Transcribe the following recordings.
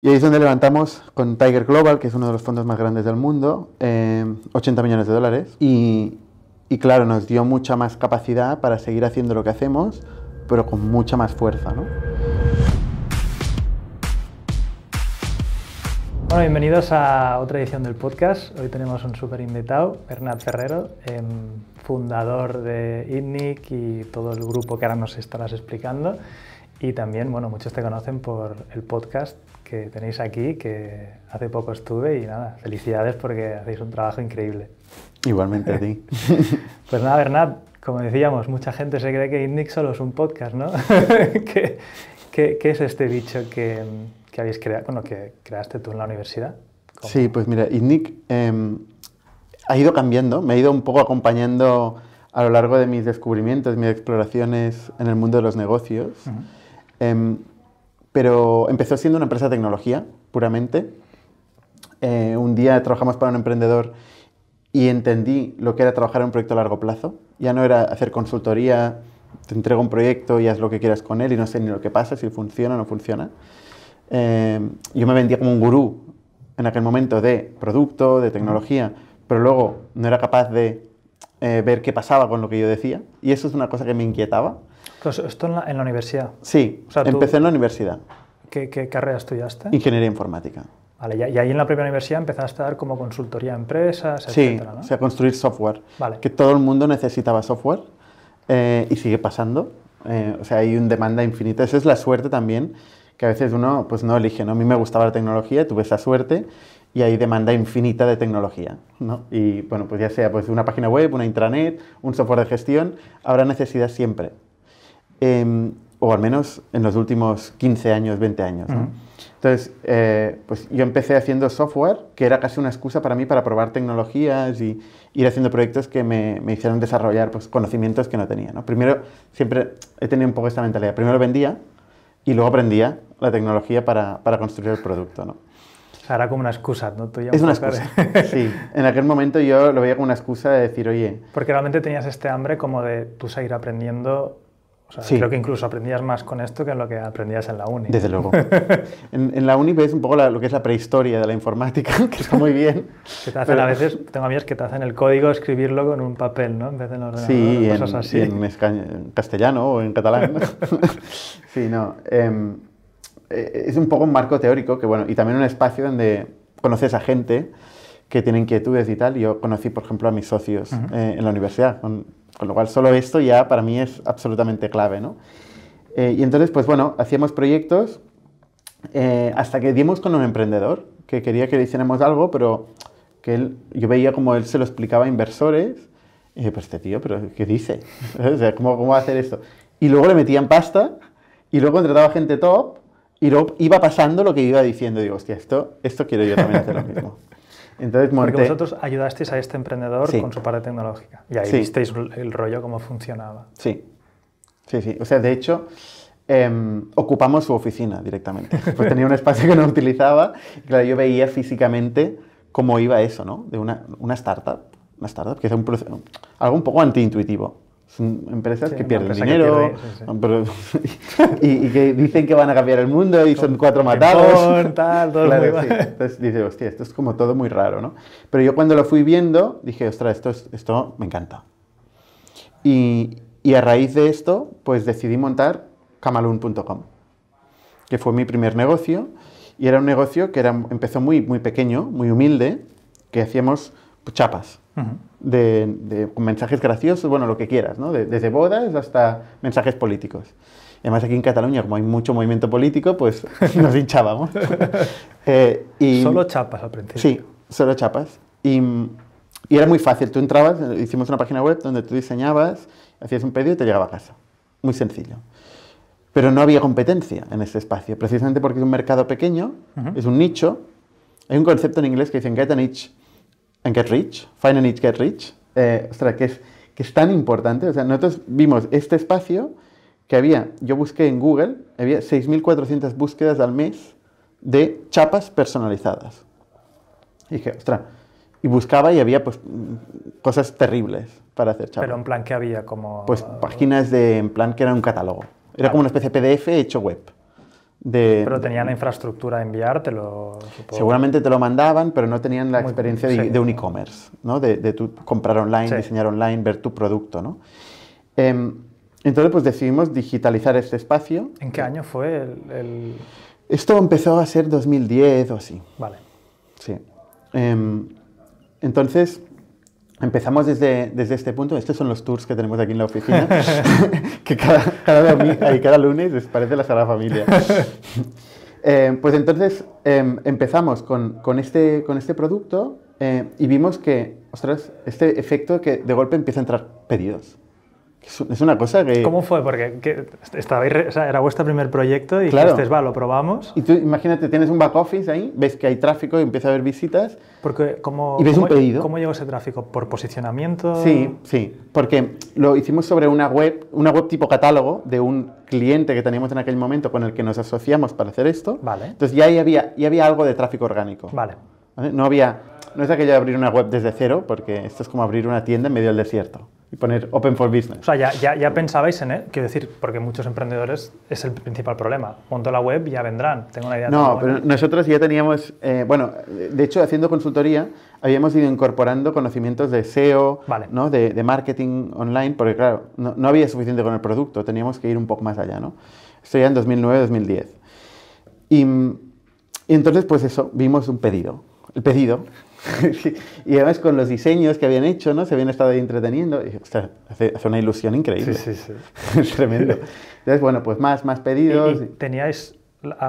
Y ahí es donde levantamos con Tiger Global, que es uno de los fondos más grandes del mundo, 80 eh, millones de dólares. Y, claro, nos dio mucha más capacidad para seguir haciendo lo que hacemos, pero con mucha más fuerza. Bueno, bienvenidos a otra edición del podcast. Hoy tenemos un super invitado, Hernán Ferrero, em, fundador de ITNIC y todo el grupo que ahora nos estarás explicando. Y también, bueno, muchos te conocen por el podcast que tenéis aquí, que hace poco estuve y nada, felicidades porque hacéis un trabajo increíble. Igualmente a ti. pues nada, Bernat, como decíamos, mucha gente se cree que INNIC solo es un podcast, ¿no? ¿Qué, ¿Qué, es este bicho que, que habéis creado, bueno, que creaste tú en la universidad? Sí, pues mira, INNIC em, ha ido cambiando, me ha ido un poco acompañando a lo largo de mis descubrimientos, mis exploraciones en el mundo de los negocios pero empezó siendo una empresa de tecnología, puramente. Eh, un día trabajamos para un emprendedor y entendí lo que era trabajar en un proyecto a largo plazo. Ya no era hacer consultoría, te entrego un proyecto y haz lo que quieras con él y no sé ni lo que pasa, si funciona o no funciona. Eh, yo me vendía como un gurú en aquel momento de producto, de tecnología, pero luego no era capaz de eh, ver qué pasaba con lo que yo decía. Y eso es una cosa que me inquietaba. Pues esto en la, universidad. Sí, empecé en la universidad. ¿qué, carrera estudiaste? Ingeniería informática. Vale, y ahí en la propia universidad empezaste a dar como consultoría a empresas, etc. Sí, sea, construir software. Vale. Que todo el mundo necesitaba software eh, y sigue pasando. Eh, o sea, hay una demanda infinita. Esa es la suerte también, que a veces uno pues no elige, ¿no? A mí me gustaba la tecnología, tuve esa suerte y hay demanda infinita de tecnología, ¿no? Y bueno, pues ya sea pues una página web, una intranet, un software de gestión, habrá necesidad siempre. Em, o al menos en los últimos 15 años, 20 años. Entonces, eh, pues yo empecé haciendo software, que era casi una excusa para mí para probar tecnologías y ir haciendo proyectos que me, me hicieron desarrollar pues, conocimientos que no tenía. ¿no? Primero, siempre he tenido un poco esta mentalidad. Primero vendía y luego aprendía la tecnología para, para construir el producto. ¿no? era como una excusa, ¿no? Tú ya es una excusa, sí. En aquel momento yo lo veía como una excusa de decir, oye... Porque realmente tenías este hambre como de tú seguir aprendiendo o sea, sí. Creo que incluso aprendías más con esto que lo que aprendías en la uni. Desde luego. en, la uni ves un poco lo que es la prehistoria de la informática, que está muy bien. que te hacen a veces, tengo amigos que te hacen el código escribirlo con un papel, ¿no? En vez de en cosas así. En, en, castellano o en catalán. sí, no. Em, eh, es un poco un marco teórico que, bueno, y también un espacio donde conoces a gente que tiene inquietudes y tal. Yo conocí, por ejemplo, a mis socios eh, en la universidad, con, con lo cual solo esto ya para mí es absolutamente clave, ¿no? Eh, y entonces, pues bueno, hacíamos proyectos eh, hasta que dimos con un emprendedor que quería que le hiciéramos algo, pero que él, yo veía como él se lo explicaba a inversores. Y yo, pues este tío, ¿pero qué dice? o sea, ¿cómo, va a hacer esto? Y luego le metían pasta, y luego contrataba gente top, y luego iba pasando lo que iba diciendo. digo, hostia, esto, esto quiero yo también hacer lo mismo. Entonces, Porque vosotros ayudasteis a este emprendedor con su parte tecnológica y ahí visteis el rollo cómo funcionaba. Sí, sí, sí. O sea, de hecho, em, ocupamos su oficina directamente. Pues tenía un espacio que no utilizaba. Y claro, yo veía físicamente cómo iba eso, ¿no? De una, startup, una startup, que es un, algo un poco antiintuitivo son empresas que pierden dinero Y, que dicen que van a cambiar el mundo y son cuatro matados. Entonces dice, hostia, esto es como todo muy raro, ¿no? Pero yo cuando lo fui viendo dije, ostras, esto, esto me encanta. Y, a raíz de esto, pues decidí montar camalun.com, que fue mi primer negocio. Y era un negocio que era, empezó muy, muy pequeño, muy humilde, que hacíamos chapas de, mensajes graciosos, bueno, lo que quieras, ¿no? desde bodas hasta mensajes políticos. Además, aquí en Cataluña, como hay mucho movimiento político, pues nos hinchábamos. Eh, y, solo chapas al principio. Sí, solo chapas. Y, era muy fácil. Tú entrabas, hicimos una página web donde tú diseñabas, hacías un pedido y te llegaba a casa. Muy sencillo. Pero no había competencia en ese espacio, precisamente porque es un mercado pequeño, es un nicho. Hay un concepto en inglés que dicen get a niche, get rich, find a Niche get rich, eh, que es, que es tan importante. O sea, nosotros vimos este espacio que había, yo busqué en Google, había 6.400 búsquedas al mes de chapas personalizadas. Y dije, ostras, y buscaba y había pues, cosas terribles para hacer chapas. Pero en plan, ¿qué había? Como... Pues ah, páginas de, en plan, que era un catálogo. Era como una especie de PDF hecho web pero tenían la infraestructura de enviártelo. Supongo. Seguramente te lo mandaban, pero no tenían la experiencia de, un e-commerce, ¿no? de, de tu comprar online, diseñar online, ver tu producto. ¿no? Em, entonces, pues decidimos digitalizar este espacio. ¿En qué año fue el, Esto empezó a ser 2010 o así. Vale. Sí. Em, entonces, Empezamos desde, desde este punto. Estos son los tours que tenemos aquí en la oficina, que cada, cada, domingo, y cada lunes les parece la sala Familia. Eh, pues entonces em, empezamos con, con, este, con este producto eh, y vimos que, ostras, este efecto que de golpe empieza a entrar pedidos. Es una cosa que... ¿Cómo fue? Porque que, era vuestro primer proyecto y claro. va, lo probamos. Y tú imagínate, tienes un back office ahí, ves que hay tráfico y empieza a haber visitas. Porque, como y ves un pedido. ¿Cómo llegó ese tráfico? ¿Por posicionamiento? Sí, sí. Porque lo hicimos sobre una web, una web tipo catálogo de un cliente que teníamos en aquel momento con el que nos asociamos para hacer esto. Vale. Entonces ya ahí había, ya había algo de tráfico orgánico. Vale. No había... No es aquello de abrir una web desde cero, porque esto es como abrir una tienda en medio del desierto y poner Open for Business. O sea, ya, ya, pensabais en, él, quiero decir, porque muchos emprendedores es el principal problema. Monto la web, ya vendrán, tengo una idea. No, pero nosotros ya teníamos, eh, bueno, de hecho, haciendo consultoría, habíamos ido incorporando conocimientos de SEO, ¿no? De, marketing online, porque claro, no, no, había suficiente con el producto, teníamos que ir un poco más allá, ¿no? Esto ya en 2009-2010. Y, y entonces, pues eso, vimos un pedido. El pedido y además con los diseños que habían hecho, ¿no? Se habían estado entreteniendo. Y, hace, una ilusión increíble. Sí, sí, sí. Tremendo. Entonces, bueno, pues más, más pedidos. teníais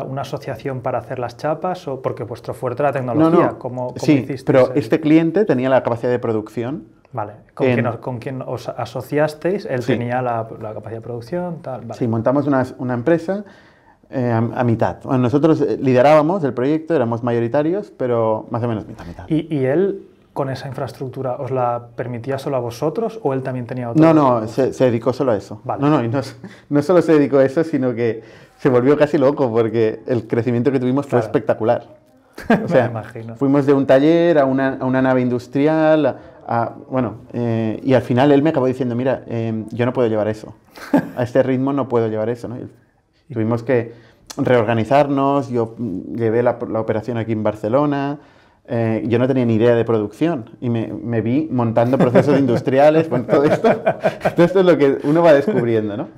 una asociación para hacer las chapas o porque vuestro fuerte era la tecnología? Como, sí, pero este cliente tenía la capacidad de producción. Vale, con, quién quien, os, con asociasteis, él tenía la, capacidad de producción, tal. Sí, montamos una empresa eh, a, mitad. nosotros eh, liderábamos el proyecto, éramos mayoritarios, pero más o menos mitad, mitad. ¿Y, él con esa infraestructura os la permitía solo a vosotros o él también tenía otra? No, no, se, dedicó solo a eso. No, no, no, solo se dedicó a eso, sino que se volvió casi loco porque el crecimiento que tuvimos fue espectacular. O sea, Me imagino. fuimos de un taller a una, a una nave industrial, a, bueno, eh, y al final él me acabó diciendo, mira, yo no puedo llevar eso, a este ritmo no puedo llevar eso, ¿no? tuvimos que reorganizarnos, yo llevé la, operación aquí en Barcelona, eh, yo no tenía ni idea de producción y me, vi montando procesos industriales, bueno, todo esto, esto es lo que uno va descubriendo, ¿no?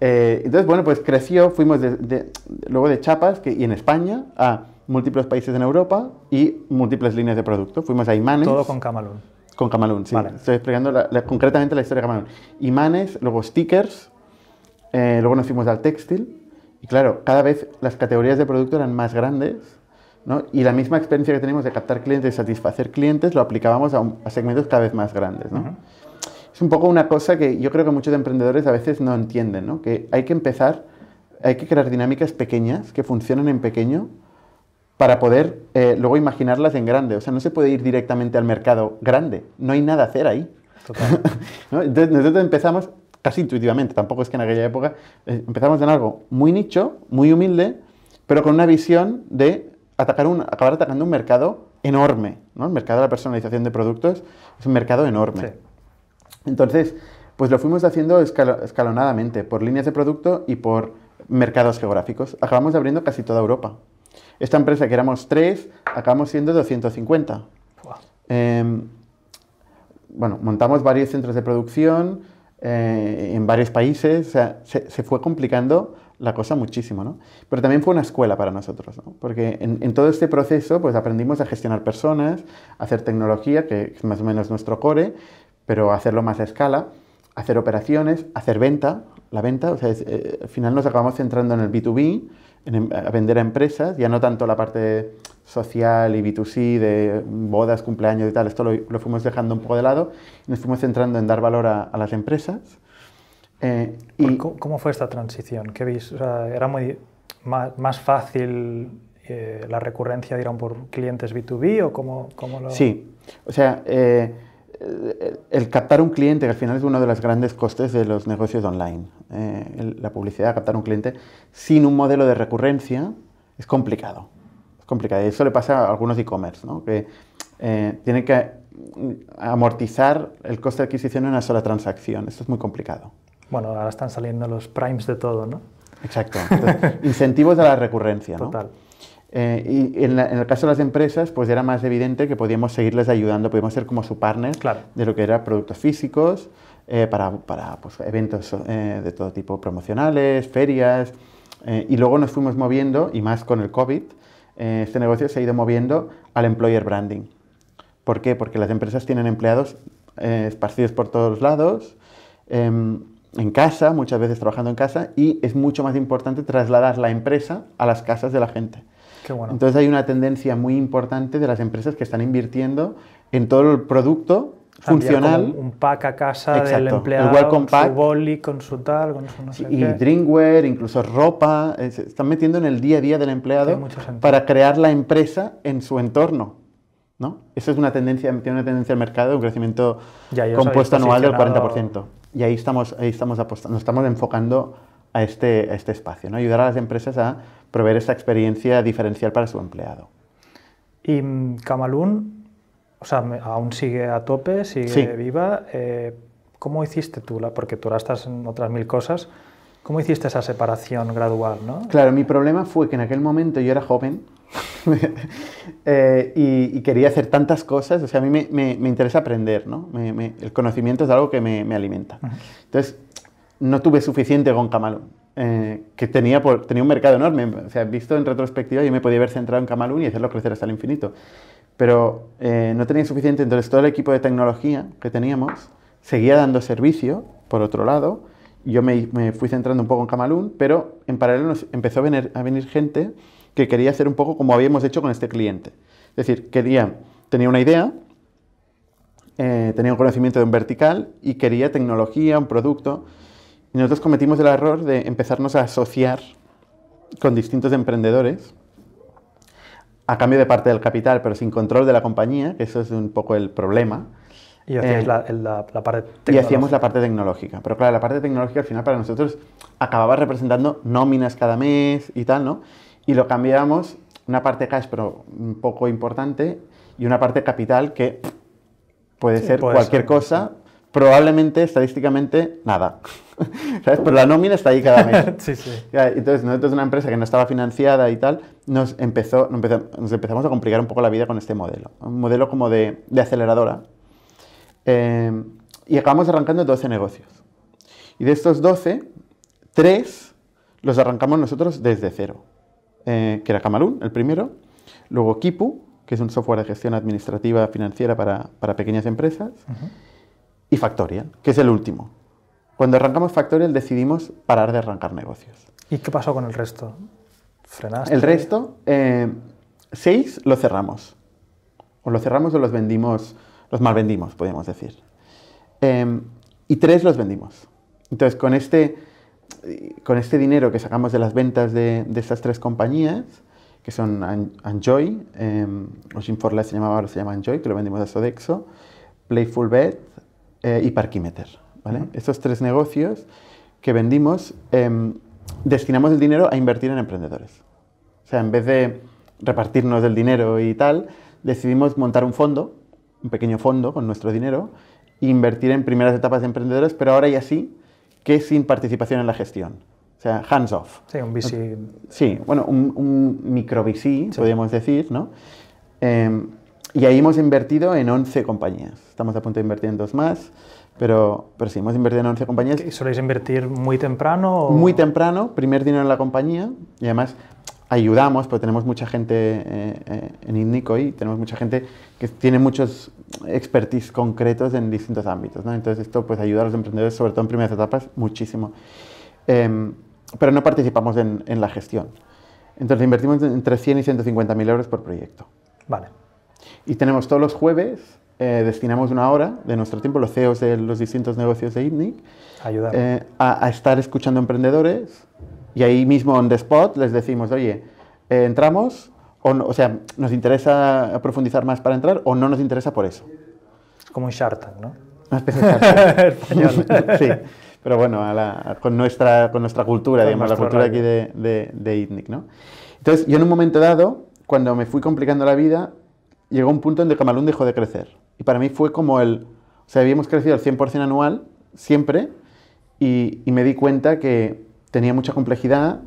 Eh, entonces, bueno, pues creció, fuimos de, luego de chapas que, y en España a múltiples países en Europa y múltiples líneas de producto. Fuimos a Imanes. Todo con Camalún. Con Camalún, sí. Estoy explicando concretamente la historia de Camalún. Imanes, luego stickers, eh, luego nos fuimos al textil y claro, cada vez las categorías de producto eran más grandes ¿no? y la misma experiencia que tenemos de captar clientes y satisfacer clientes lo aplicábamos a, segmentos cada vez más grandes. ¿no? Es un poco una cosa que yo creo que muchos emprendedores a veces no entienden, ¿no? que hay que empezar, hay que crear dinámicas pequeñas que funcionen en pequeño para poder eh, luego imaginarlas en grande. O sea, no se puede ir directamente al mercado grande, no hay nada a hacer ahí. Entonces nosotros empezamos casi intuitivamente, tampoco es que en aquella época eh, empezamos en algo muy nicho, muy humilde, pero con una visión de atacar un, acabar atacando un mercado enorme, ¿no? El mercado de la personalización de productos es un mercado enorme. Entonces, pues lo fuimos haciendo escalonadamente, por líneas de producto y por mercados geográficos. Acabamos abriendo casi toda Europa. Esta empresa que éramos tres, acabamos siendo 250. Em, bueno, montamos varios centros de producción, eh, en varios países, se, se, fue complicando la cosa muchísimo, ¿no? Pero también fue una escuela para nosotros, ¿no? Porque en, todo este proceso, pues aprendimos a gestionar personas, hacer tecnología, que es más o menos nuestro core, pero hacerlo más a escala, hacer operaciones, hacer venta, la venta, o sea, eh, al final nos acabamos centrando en el B2B, Em, a vender a empresas, ya no tanto la parte social y B2C de bodas, cumpleaños y tal, esto lo, fuimos dejando un poco de lado nos fuimos centrando en dar valor a, las empresas. Eh, y... ¿Cómo fue esta transición? ¿Qué veis? ¿Era muy más, fácil eh, la recurrencia, dirán, por clientes B2B o cómo, cómo Sí, o sea... Eh, eh, el captar un cliente, que al final es uno de los grandes costes de los negocios online, eh, la publicidad, captar un cliente sin un modelo de recurrencia, es complicado. Es complicado. Y eso le pasa a algunos e-commerce, ¿no? que eh, tienen que amortizar el coste de adquisición en una sola transacción. Esto es muy complicado. Bueno, ahora están saliendo los primes de todo, ¿no? Exacto. incentivos a la recurrencia, ¿no? Eh, y en, el caso de las empresas, pues era más evidente que podíamos seguirles ayudando, podíamos ser como su partner de lo que eran productos físicos, eh, para, para pues, eventos eh, de todo tipo, promocionales, ferias, y luego nos fuimos moviendo, y más con el COVID, este negocio se ha ido moviendo al employer branding. ¿Por qué? Porque las empresas tienen empleados esparcidos por todos lados, em, en casa, muchas veces trabajando en casa, y es mucho más importante trasladar la empresa a las casas de la gente. Entonces hay una tendencia muy importante de las empresas que están invirtiendo en todo el producto funcional. Un pack a casa del empleado, su boli, con su tal, con su no sé Y drinkware, incluso ropa, están metiendo en el día a día del empleado para crear la empresa en su entorno. ¿no? Esa es una tendencia, tiene una tendencia al mercado un crecimiento compuesto anual del 40%. Y ahí estamos, ahí estamos apostando, nos estamos enfocando a este, este espacio, ¿no? ayudar a las empresas a proveer esa experiencia diferencial para su empleado. Y mm, Camalún, o sea, aún sigue a tope, sigue viva. Eh, ¿Cómo hiciste tú, la, porque tú ahora estás en otras mil cosas, cómo hiciste esa separación gradual? ¿no? Claro, mi problema fue que en aquel momento yo era joven, eh, y, quería hacer tantas cosas, o sea, a mí me, me, interesa aprender, ¿no? el conocimiento es algo que me, alimenta. Entonces, no tuve suficiente con Camalún, eh, que tenía, tenía un mercado enorme. O sea, visto en retrospectiva, yo me podía haber centrado en Camalún y hacerlo crecer hasta el infinito. Pero eh, no tenía suficiente, entonces todo el equipo de tecnología que teníamos seguía dando servicio, por otro lado. Yo me, fui centrando un poco en Camalún, pero en paralelo empezó a venir, a venir gente que quería hacer un poco como habíamos hecho con este cliente. Es decir, quería, tenía una idea, eh, tenía un conocimiento de un vertical y quería tecnología, un producto. Y nosotros cometimos el error de empezarnos a asociar con distintos emprendedores a cambio de parte del capital, pero sin control de la compañía, que eso es un poco el problema. Y, eh, la, y hacíamos la parte tecnológica. Pero claro, la parte tecnológica al final para nosotros acababa representando nóminas cada mes y tal, ¿no? Y lo cambiamos, una parte cash, pero un poco importante, y una parte capital que puede ser cualquier cosa probablemente estadísticamente nada. ¿Sabes? Pero pues la nómina está ahí cada mes. sí, sí. Entonces, nosotros una empresa que no estaba financiada y tal, nos, empezó, nos empezamos a complicar un poco la vida con este modelo. Un modelo como de, aceleradora. Em, y acabamos arrancando 12 negocios. Y de estos 12, 3 los arrancamos nosotros desde cero. Eh, que era Camalún, el primero. Luego Kipu, que es un software de gestión administrativa financiera para, pequeñas empresas y Factorial, que es el último. Cuando arrancamos Factorial decidimos parar de arrancar negocios. ¿Y qué pasó con el resto? ¿Frenaste? El resto, eh, seis lo cerramos. O lo cerramos o los vendimos, los mal vendimos, podríamos decir. Em, y tres los vendimos. Entonces, con este, con este dinero que sacamos de las ventas de, de estas tres compañías, que son Enjoy, eh, em, o se llamaba, ahora se llama Enjoy, que lo vendimos a Sodexo, Playful Bet y eh, Parkimeter. ¿vale? Estos tres negocios que vendimos, em, destinamos el dinero a invertir en emprendedores. O sea, en vez de repartirnos el dinero y tal, decidimos montar un fondo, un pequeño fondo con nuestro dinero, e invertir en primeras etapas de emprendedores, pero ahora ya sí, que sin participación en la gestión. O sea, hands off. Sí, un VC. Sí, bueno, un, micro VC, podríamos decir, ¿no? Em, y ahí hemos invertido en 11 compañías. Estamos a punto de invertir en dos más, pero, pero sí, hemos invertido en 11 compañías. ¿Y ¿Soléis invertir muy temprano? Muy temprano, primer dinero en la compañía y además ayudamos, porque tenemos mucha gente eh, eh, en Indico y tenemos mucha gente que tiene muchos expertise concretos en distintos ámbitos. ¿no? Entonces esto pues ayuda a los emprendedores, sobre todo en primeras etapas, muchísimo. Em, pero no participamos en, en la gestión. Entonces invertimos entre 100 y 150 mil euros por proyecto. Vale. Y tenemos todos los jueves, eh, destinamos una hora de nuestro tiempo, los CEOs de los distintos negocios de ITNIC, eh, a, estar escuchando emprendedores y ahí mismo on the spot les decimos, oye, eh, entramos, o, o sea, nos interesa profundizar más para entrar o no nos interesa por eso. Es como un Shark ¿no? Una especie de Español. sí, pero bueno, con, nuestra, con nuestra cultura, digamos, la cultura aquí de, de, de ITNIC, ¿no? Entonces, yo en un momento dado, cuando me fui complicando la vida, llegó un punto en que Camalún dejó de crecer. Y para mí fue como el... O sea, habíamos crecido al 100% anual, siempre, y, me di cuenta que tenía mucha complejidad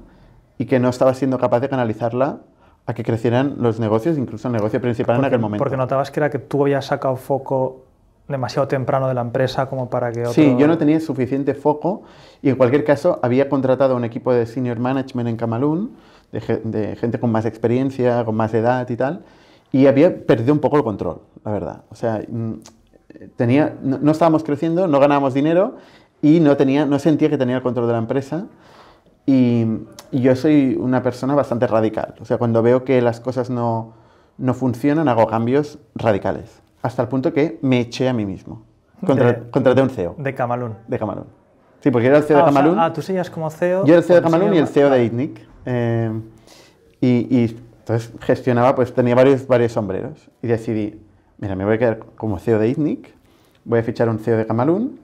y que no estaba siendo capaz de canalizarla a que crecieran los negocios, incluso el negocio principal en aquel momento. Porque notabas que era que tú habías sacado foco demasiado temprano de la empresa como para que Sí, yo no tenía suficiente foco y en cualquier caso había contratado un equipo de senior management en Camalún, de gente con más experiencia, con más edad y tal, y había perdido un poco el control, la verdad. O sea, mm, tenía, no, estábamos creciendo, no ganábamos dinero y no, tenía, no sentía que tenía el control de la empresa. Y, yo soy una persona bastante radical. O sea, cuando veo que las cosas no, funcionan, hago cambios radicales. Hasta el punto que me eché a mí mismo. Contra, de, un CEO. De Camalún. De Camalún. Sí, porque era el CEO de ah, Camalún. ah, tú seguías como CEO. Yo era el CEO de Camalún y el CEO de ITNIC. Eh, y, entonces gestionaba, pues tenía varios, varios sombreros y decidí, mira, me voy a quedar como CEO de ITNIC, voy a fichar un CEO de Camalún.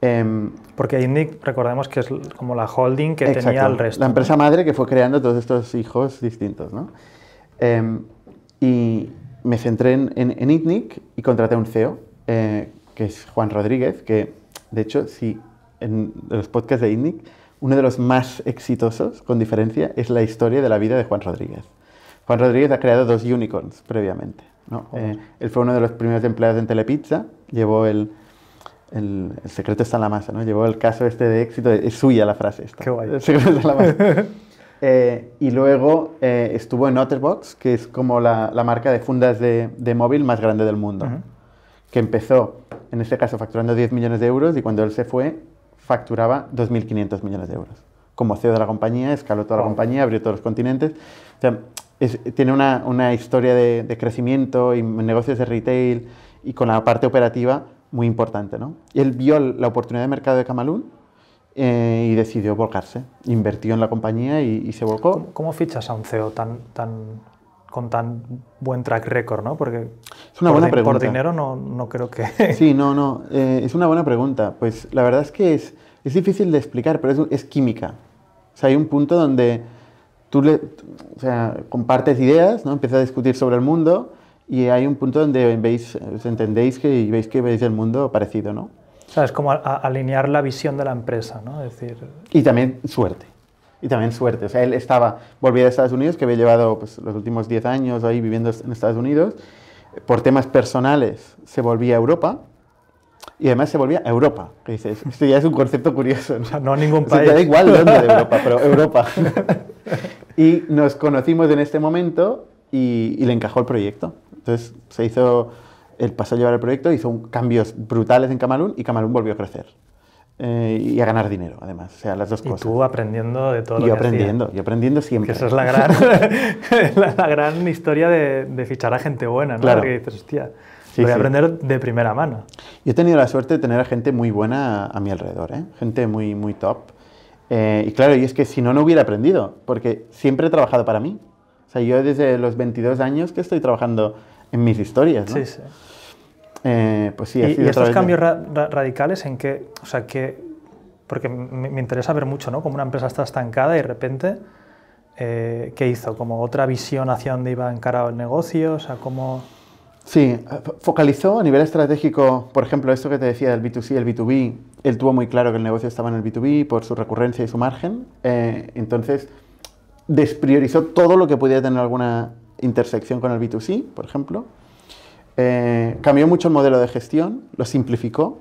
Em, Porque ITNIC, recordemos que es como la holding que tenía el resto. La empresa madre que fue creando todos estos hijos distintos, ¿no? Em, y me centré en, en, ITNIC y contraté un CEO, eh, que es Juan Rodríguez, que de hecho, sí, en los podcasts de ITNIC, uno de los más exitosos, con diferencia, es la historia de la vida de Juan Rodríguez. Juan Rodríguez ha creado dos unicorns previamente. ¿no? Oh. Eh, él fue uno de los primeros empleados en Telepizza, llevó el, el, secreto está en la masa, ¿no? llevó el caso este de éxito, es suya la frase esta. Qué guay. El secreto está en la masa. Eh, y luego eh, estuvo en Otterbox, que es como la, la marca de fundas de, de, móvil más grande del mundo, que empezó, en este caso, facturando 10 millones de euros y cuando él se fue, facturaba 2.500 millones de euros. Como CEO de la compañía, escaló toda la compañía, abrió todos los continentes. O sea, tiene una, una historia de, crecimiento y negocios de retail y con la parte operativa muy importante. ¿no? él vio la oportunidad de mercado de Camalún eh, y decidió volcarse. Invertió en la compañía y, se volcó. ¿Cómo, fichas a un CEO tan, tan, con tan buen track record? ¿no? Porque es una buena pregunta. por dinero no, no, creo que... Sí, no, no. Eh, es una buena pregunta. Pues la verdad es que es, es difícil de explicar, pero es, es química. O sea, hay un punto donde tú le, compartes ideas, ¿no? empiezas a discutir sobre el mundo y hay un punto donde os entendéis que, veis que veis el mundo parecido, ¿no? O es como alinear la visión de la empresa, ¿no? Y también suerte. Y también suerte. O sea, él estaba, volvía a Estados Unidos, que había llevado pues, los últimos 10 años ahí viviendo en Estados Unidos. Por temas personales se volvía a Europa y además se volvía Europa. Que dices, esto ya es un concepto curioso. No, o sea, no ningún país. O sea, te da igual dónde de Europa, pero Europa. y nos conocimos en este momento y, le encajó el proyecto. Entonces se hizo, el paso a llevar el proyecto, hizo cambios brutales en Camalún y Camalún volvió a crecer. Eh, y a ganar dinero, además. O sea, las dos cosas. Y tú aprendiendo de todo y lo que aprendiendo, y aprendiendo siempre. Que esa es la gran, la, gran historia de, de, fichar a gente buena, ¿no? Claro. Porque dices, hostia, Sí, voy a aprender de primera mano. Yo he tenido la suerte de tener a gente muy buena a, mi alrededor, ¿eh? gente muy, muy top. Eh, y claro, y es que si no, no hubiera aprendido, porque siempre he trabajado para mí. O sea, yo desde los 22 años que estoy trabajando en mis historias. ¿no? Sí, sí. Eh, pues sí, ¿Y, y estos cambios radicales en que O sea, que. Porque me, interesa ver mucho, ¿no? Como una empresa está estancada y de repente. ¿Qué hizo? ¿Como otra visión hacia dónde iba encarado el negocio? O sea, ¿cómo.? Sí, focalizó a nivel estratégico, por ejemplo, esto que te decía del B2C, el B2B, él tuvo muy claro que el negocio estaba en el B2B por su recurrencia y su margen, eh, entonces despriorizó todo lo que pudiera tener alguna intersección con el B2C, por ejemplo. Eh, cambió mucho el modelo de gestión, lo simplificó,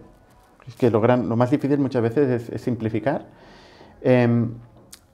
que lo, lo más difícil muchas veces es, simplificar, em,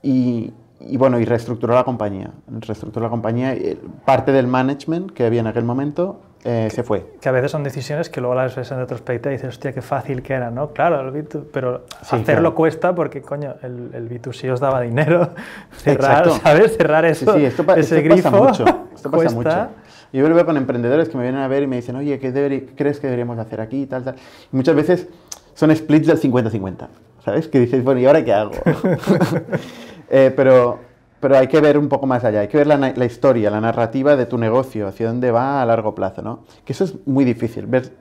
y, bueno, y reestructuró la compañía. Reestructuró la compañía, eh, parte del management que había en aquel momento eh, se fue. Que a veces son decisiones que luego las ves en retrospectiva y dices, hostia, qué fácil que era, ¿no? Claro, el B2, pero hacerlo cuesta porque, coño, el, el B2C os daba dinero. Cerrar, Exacto. ¿sabes? Cerrar eso, sí, sí, esto, Pasa mucho, esto pasa cuesta. mucho. Yo lo veo con emprendedores que me vienen a ver y me dicen, oye, ¿qué crees que deberíamos hacer aquí? Y tal, tal. Y muchas veces son splits del 50-50, ¿sabes? Que dices, bueno, ¿y ahora qué hago? Eh, pero pero hay que ver un poco más allá, hay que ver la, historia, la narrativa de tu negocio, hacia dónde va a largo plazo, ¿no? Que eso es muy difícil, ver,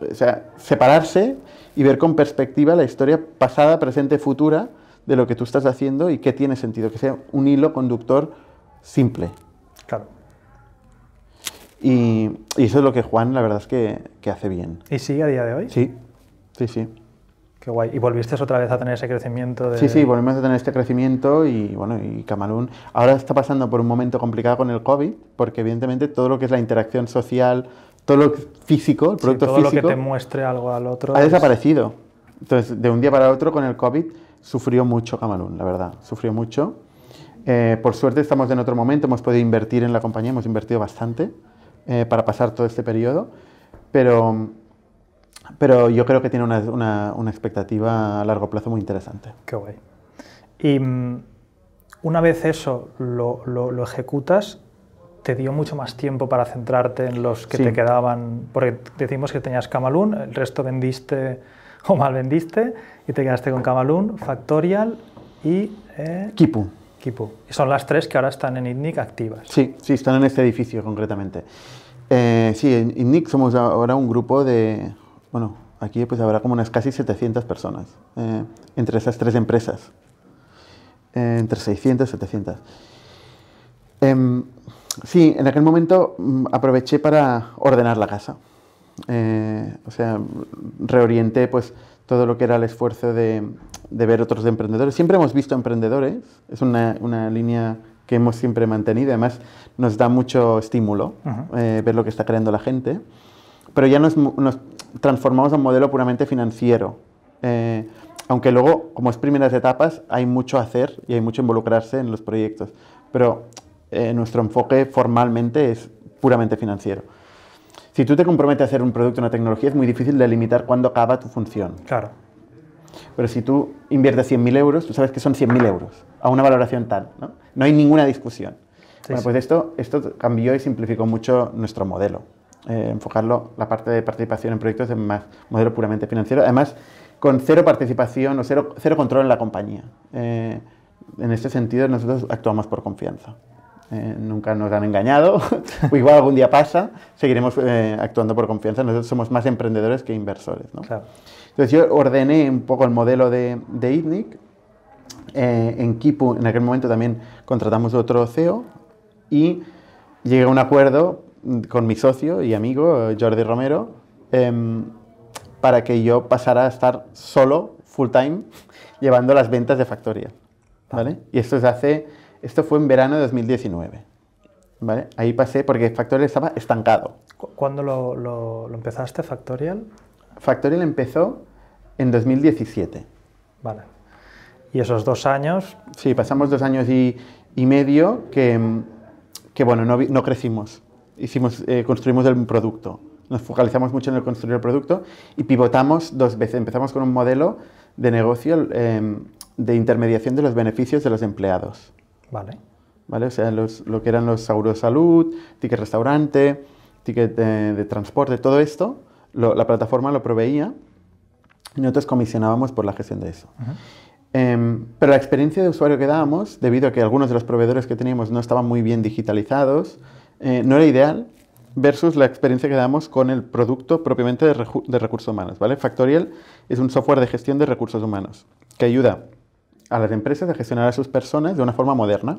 o sea, separarse y ver con perspectiva la historia pasada, presente, futura de lo que tú estás haciendo y qué tiene sentido, que sea un hilo conductor simple. Claro. Y, y eso es lo que Juan, la verdad es que, que hace bien. ¿Y sigue a día de hoy? Sí, sí, sí. ¿Y volviste otra vez a tener ese crecimiento? Sí, sí, volvimos a tener este crecimiento y bueno, y Camalún ahora está pasando por un momento complicado con el COVID, porque evidentemente todo lo que es la interacción social, todo lo físico, el producto sí, todo físico. lo que te muestre algo al otro. Ha desaparecido. Entonces, de un día para otro con el COVID sufrió mucho Camalún la verdad, sufrió mucho. Eh, por suerte estamos en otro momento, hemos podido invertir en la compañía, hemos invertido bastante eh, para pasar todo este periodo, pero pero yo creo que tiene una, una, una, expectativa a largo plazo muy interesante. Qué guay. Y mm, una vez eso lo, lo, ejecutas, te dio mucho más tiempo para centrarte en los que te quedaban, porque decimos que tenías Camalún, el resto vendiste o mal vendiste y te quedaste con Camalún, Factorial y... Eh, Kipu. Kipu. Y son las tres que ahora están en ITNIC activas. Sí, sí, están en este edificio concretamente. Eh, sí, en ITNIC somos ahora un grupo de bueno, aquí pues habrá como unas casi 700 personas eh, entre esas tres empresas, eh, entre 600 y 700. sí, en aquel momento mm, aproveché para ordenar la casa. Eh, o sea, reorienté pues todo lo que era el esfuerzo de, ver otros emprendedores. Siempre hemos visto emprendedores, es una, línea que hemos siempre mantenido, además nos da mucho estímulo ver lo que está creando la gente, pero ya nos transformamos a un modelo puramente financiero. Eh, aunque luego, como es primeras etapas, hay mucho hacer y hay mucho involucrarse en los proyectos. Pero eh, nuestro enfoque formalmente es puramente financiero. Si tú te comprometes a hacer un producto, una tecnología, es muy difícil delimitar cuándo acaba tu función. Claro. Pero si tú inviertes 100.000 euros, tú sabes que son 100.000 euros a una valoración tal. No, hay ninguna discusión. bueno, pues esto, esto cambió y simplificó mucho nuestro modelo. Eh, enfocarlo la parte de participación en proyectos es más modelo puramente financiero, además con cero participación o cero, cero control en la compañía. Eh, en este sentido nosotros actuamos por confianza. Eh, nunca nos han engañado, o igual algún día pasa, seguiremos actuando por confianza. Nosotros somos más emprendedores que inversores. Entonces yo ordené un poco el modelo de, de ITNIC. en Kipu en aquel momento también contratamos otro CEO y llegué a un acuerdo con mi socio y amigo eh, Jordi Romero em, para que yo pasara a estar solo, full time, llevando las ventas de Factorial ¿vale? Y esto, es hace, esto fue en verano de 2019. ¿vale? Ahí pasé porque Factorial estaba estancado. ¿Cuándo lo, empezaste, Factorial? Factorial empezó en 2017. Vale. ¿Y esos dos años? Sí, pasamos dos años y, medio que, que bueno, no crecimos hicimos, eh, construimos el producto. Nos focalizamos mucho en el construir el producto y pivotamos dos veces. Empezamos con un modelo de negocio em, de intermediación de los beneficios de los empleados. Vale. ¿Vale? O sea, los, lo que eran los seguros salud, ticket restaurante, ticket de, transporte, todo esto, la plataforma lo proveía y nosotros comisionábamos por la gestión de eso. Em, pero la experiencia de usuario que dábamos, debido a que algunos de los proveedores que teníamos no estaban muy bien digitalizados, eh, no era ideal versus la experiencia que damos con el producto propiamente de, recursos humanos. ¿vale? Factorial es un software de gestión de recursos humanos que ayuda a las empresas a gestionar a sus personas de una forma moderna,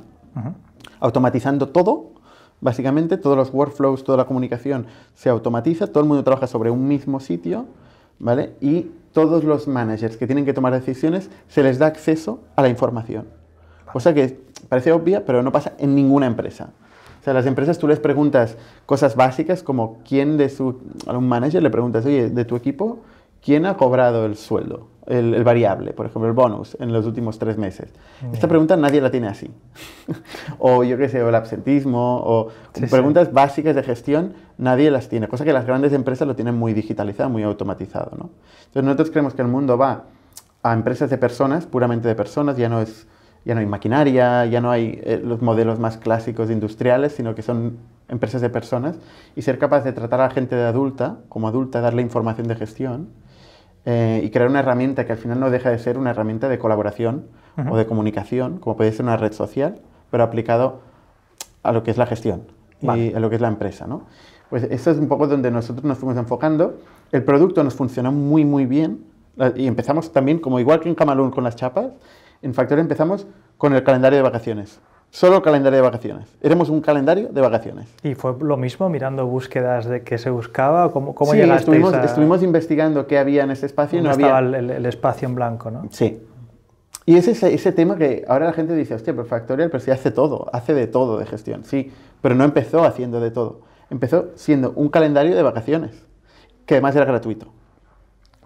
automatizando todo. Básicamente todos los workflows, toda la comunicación se automatiza, todo el mundo trabaja sobre un mismo sitio y todos los managers que tienen que tomar decisiones se les da acceso a la información. Cosa que parece obvia, pero no pasa en ninguna empresa. O sea, las empresas tú les preguntas cosas básicas como quién de su... a un manager le preguntas, oye, de tu equipo, ¿quién ha cobrado el sueldo? el, variable, por ejemplo, el bonus en los últimos tres meses? Esta pregunta nadie la tiene así. o yo qué sé, o el absentismo, o preguntas básicas de gestión, nadie las tiene, cosa que las grandes empresas lo tienen muy digitalizado, muy automatizado. ¿no? Entonces nosotros creemos que el mundo va a empresas de personas, puramente de personas, ya no es ya no hay maquinaria, ya no hay eh, los modelos más clásicos industriales, sino que son empresas de personas, y ser capaz de tratar a la gente de adulta, como adulta, darle información de gestión, eh, y crear una herramienta que al final no deja de ser una herramienta de colaboración o de comunicación, como puede ser una red social, pero aplicado a lo que es la gestión y a lo que es la empresa. ¿no? Pues eso es un poco donde nosotros nos fuimos enfocando. El producto nos funcionó muy, muy bien eh, y empezamos también, como igual que en Camalún con las chapas, en Factor empezamos con el calendario de vacaciones. Solo calendario de vacaciones. Éramos un calendario de vacaciones. ¿Y fue lo mismo mirando búsquedas de qué se buscaba? ¿Cómo, cómo sí, estuvimos, investigando qué había en ese espacio y no, no estaba había... el, espacio en blanco, ¿no? Sí. Y ese, ese, tema que ahora la gente dice, hostia, pero Factorial, pero sí hace todo, hace de todo de gestión, sí, pero no empezó haciendo de todo. Empezó siendo un calendario de vacaciones, que además era gratuito.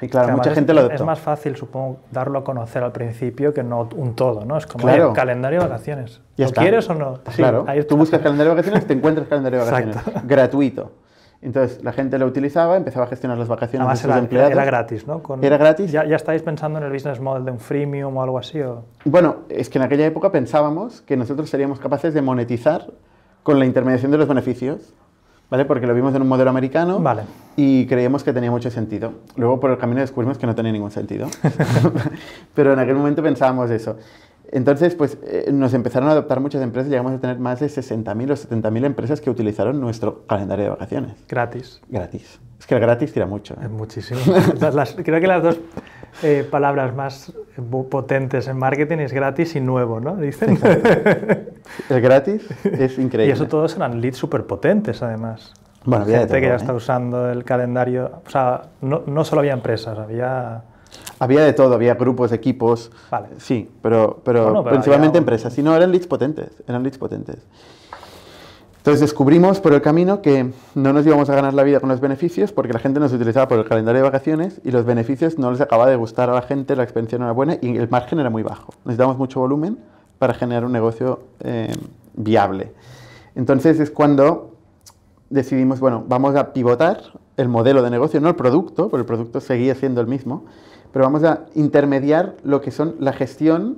Y claro, mucha gente es, lo adoptó. Es más fácil, supongo, darlo a conocer al principio que no un todo, ¿no? Es como el calendario de vacaciones. ¿Lo quieres o no? Pues claro. Tú buscas calendario de vacaciones, te encuentras calendario de vacaciones. Gratuito. Entonces la gente lo utilizaba, empezaba a gestionar las vacaciones de sus era, Era gratis, ¿no? ¿Era gratis? Ya, ya, estáis pensando en el business model de un freemium o algo así? O... Bueno, es que en aquella época pensábamos que nosotros seríamos capaces de monetizar con la intermediación de los beneficios. ¿vale? Porque lo vimos en un modelo americano y creíamos que tenía mucho sentido. Luego por el camino descubrimos que no tenía ningún sentido, pero en aquel momento pensábamos eso. Entonces, pues eh, nos empezaron a adoptar muchas empresas, llegamos a tener más de 60.000 o 70.000 empresas que utilizaron nuestro calendario de vacaciones. Gratis. Gratis. Es que el gratis tira mucho. ¿eh? Es muchísimo. creo que las dos eh, palabras más potentes en marketing es gratis y nuevo, ¿no? Dicen. El gratis es increíble. Y eso todos eran leads súper potentes, además. gente que ya ¿eh? está usando el calendario. O sea, no, no, solo había empresas, había. Había de todo, había grupos, equipos. Sí, pero, pero, principalmente empresas. sino no, eran leads potentes. Eran leads potentes. Entonces descubrimos por el camino que no nos íbamos a ganar la vida con los beneficios porque la gente nos utilizaba por el calendario de vacaciones y los beneficios no les acababa de gustar a la gente, la expensión no era buena y el margen era muy bajo. Necesitamos mucho volumen para generar un negocio eh, viable. Entonces es cuando decidimos, bueno, vamos a pivotar el modelo de negocio, no el producto, porque el producto seguía siendo el mismo, pero vamos a intermediar lo que son la gestión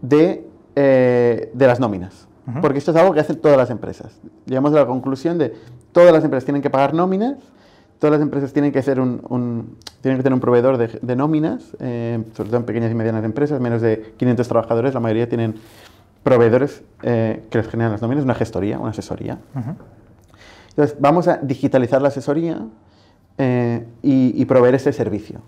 de eh, las nóminas porque esto es algo que hacen todas las empresas. Llegamos a la conclusión de todas las empresas tienen que pagar nóminas, todas las empresas tienen que, tener un proveedor de, nóminas, eh, sobre todo en pequeñas y medianas empresas, menos de 500 trabajadores, la mayoría tienen proveedores eh, que les generan las nóminas, una gestoría, una asesoría. Entonces, vamos a digitalizar la asesoría eh, y, proveer ese servicio.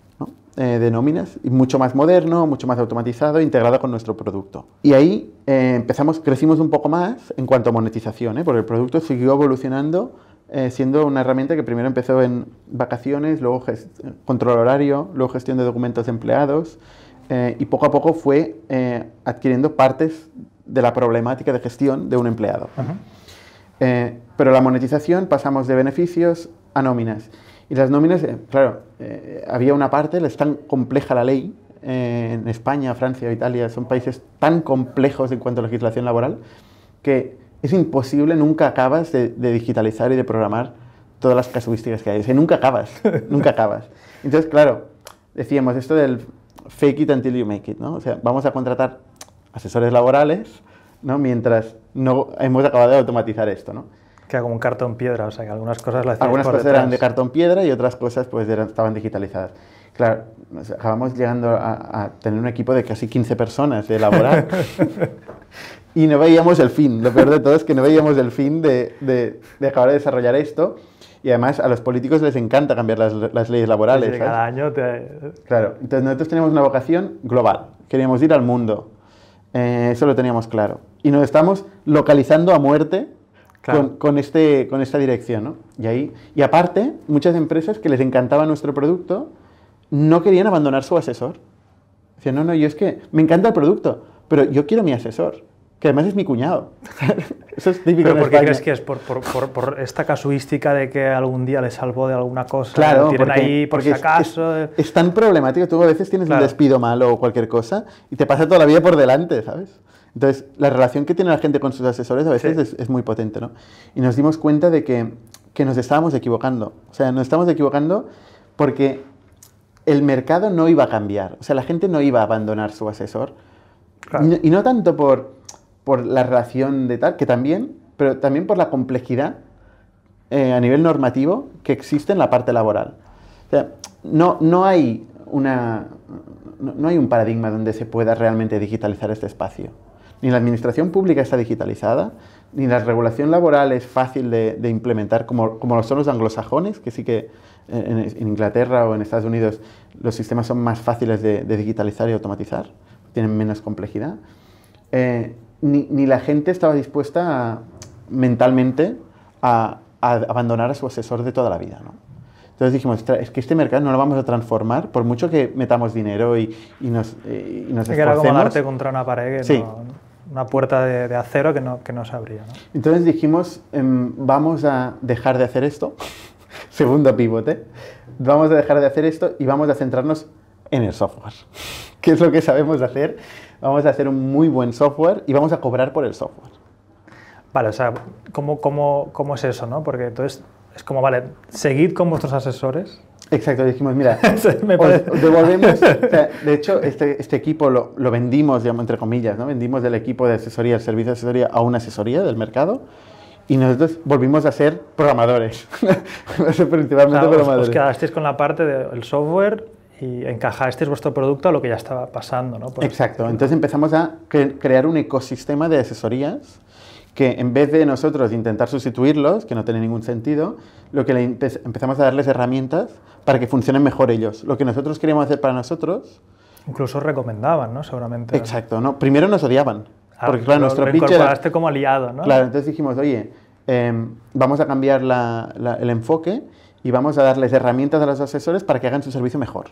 Eh, de nóminas, y mucho más moderno, mucho más automatizado, integrado con nuestro producto. Y ahí eh, empezamos, crecimos un poco más en cuanto a monetización, ¿eh? porque el producto siguió evolucionando, siendo una herramienta que primero empezó en vacaciones, luego control horario, luego gestión de documentos de empleados, y poco a poco fue adquiriendo partes de la problemática de gestión de un empleado. pero la monetización pasamos de beneficios a nóminas. Y las nóminas, eh, claro, eh, había una parte, es tan compleja la ley, eh, en España, Francia, Italia, son países tan complejos en cuanto a legislación laboral, que es imposible, nunca acabas de, digitalizar y de programar todas las casuísticas que hay. O sea, nunca acabas, nunca acabas. Entonces, claro, decíamos esto del fake it until you make it, ¿no? O sea, vamos a contratar asesores laborales, ¿no? Mientras no hemos acabado de automatizar esto, ¿no? que era como un cartón piedra, o sea que algunas cosas las Algunas por cosas eran de cartón piedra y otras cosas pues estaban digitalizadas. Claro, nos acabamos llegando a, tener un equipo de casi 15 personas de laboral y no veíamos el fin. Lo peor de todo es que no veíamos el fin de, de, de acabar de desarrollar esto. Y además a los políticos les encanta cambiar las, las leyes laborales. cada año te... Claro, entonces nosotros teníamos una vocación global. Queríamos ir al mundo. Eh, eso lo teníamos claro. Y nos estamos localizando a muerte con, este, con esta dirección. Y, ahí, y aparte, muchas empresas que les encantaba nuestro producto no querían abandonar su asesor. Decían, no, no, yo es que me encanta el producto, pero yo quiero mi asesor, que además es mi cuñado. Eso es típico. ¿Pero por qué crees que es? Por, esta casuística de que algún día le salvó de alguna cosa? Claro, ahí por si acaso. Es, tan problemático. Tú a veces tienes un despido malo o cualquier cosa y te pasa toda la vida por delante, ¿sabes? Entonces, la relación que tiene la gente con sus asesores a veces es, muy potente, ¿no? Y nos dimos cuenta de que, que nos estábamos equivocando. O sea, nos estábamos equivocando porque el mercado no iba a cambiar. O sea, la gente no iba a abandonar su asesor. Y, no, tanto por, por la relación de tal, que también, pero también por la complejidad eh, a nivel normativo que existe en la parte laboral. O sea, no, no hay una, no hay un paradigma donde se pueda realmente digitalizar este espacio ni la administración pública está digitalizada, ni la regulación laboral es fácil de, implementar como, lo son los anglosajones, que sí que eh, en, Inglaterra o en Estados Unidos los sistemas son más fáciles de, digitalizar y automatizar, tienen menos complejidad. Eh, ni, la gente estaba dispuesta mentalmente a, abandonar a su asesor de toda la vida. ¿no? Entonces dijimos, es que este mercado no lo vamos a transformar por mucho que metamos dinero y, nos, esforcemos. Eh, era como darte contra una pared. ¿no? una puerta de, acero que no, que se abría. Entonces dijimos, em, vamos a dejar de hacer esto, segundo pivote, vamos a dejar de hacer esto y vamos a centrarnos en el software, ¿Qué es lo que sabemos hacer. Vamos a hacer un muy buen software y vamos a cobrar por el software. Vale, o sea, ¿cómo, cómo es eso? ¿no? Porque entonces es como, vale, seguid con vuestros asesores, Exacto, dijimos, mira, devolvemos. de hecho, este, este equipo lo, vendimos, digamos, entre comillas, ¿no? Vendimos del equipo de asesoría, el servicio de asesoría, a una asesoría del mercado y nosotros volvimos a ser programadores. Principalmente programadores. Os, quedasteis con la parte del software y encajasteis vuestro producto a lo que ya estaba pasando, ¿no? Exacto, entonces empezamos a crear un ecosistema de asesorías que en vez de nosotros intentar sustituirlos, que no tiene ningún sentido, lo que empezamos a darles herramientas para que funcionen mejor ellos. Lo que nosotros queríamos hacer para nosotros... Incluso recomendaban, ¿no? Seguramente. Exacto, ¿no? Primero nos odiaban. Ah, porque, claro, nuestro lo pitch como aliado, ¿no? Claro, entonces dijimos, oye, em, vamos a cambiar el enfoque y vamos a darles herramientas a los asesores para que hagan su servicio mejor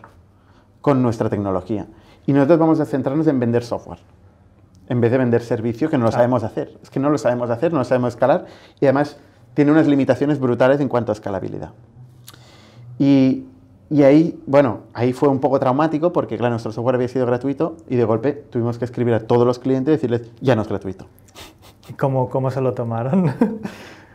con nuestra tecnología. Y nosotros vamos a centrarnos en vender software en vez de vender servicio, que no lo sabemos hacer. Es que no lo sabemos hacer, no lo sabemos escalar y además tiene unas limitaciones brutales en cuanto a escalabilidad. Y, ahí, bueno, ahí fue un poco traumático porque, claro, nuestro software había sido gratuito y de golpe tuvimos que escribir a todos los clientes y decirles, ya no es gratuito. cómo, cómo se lo tomaron?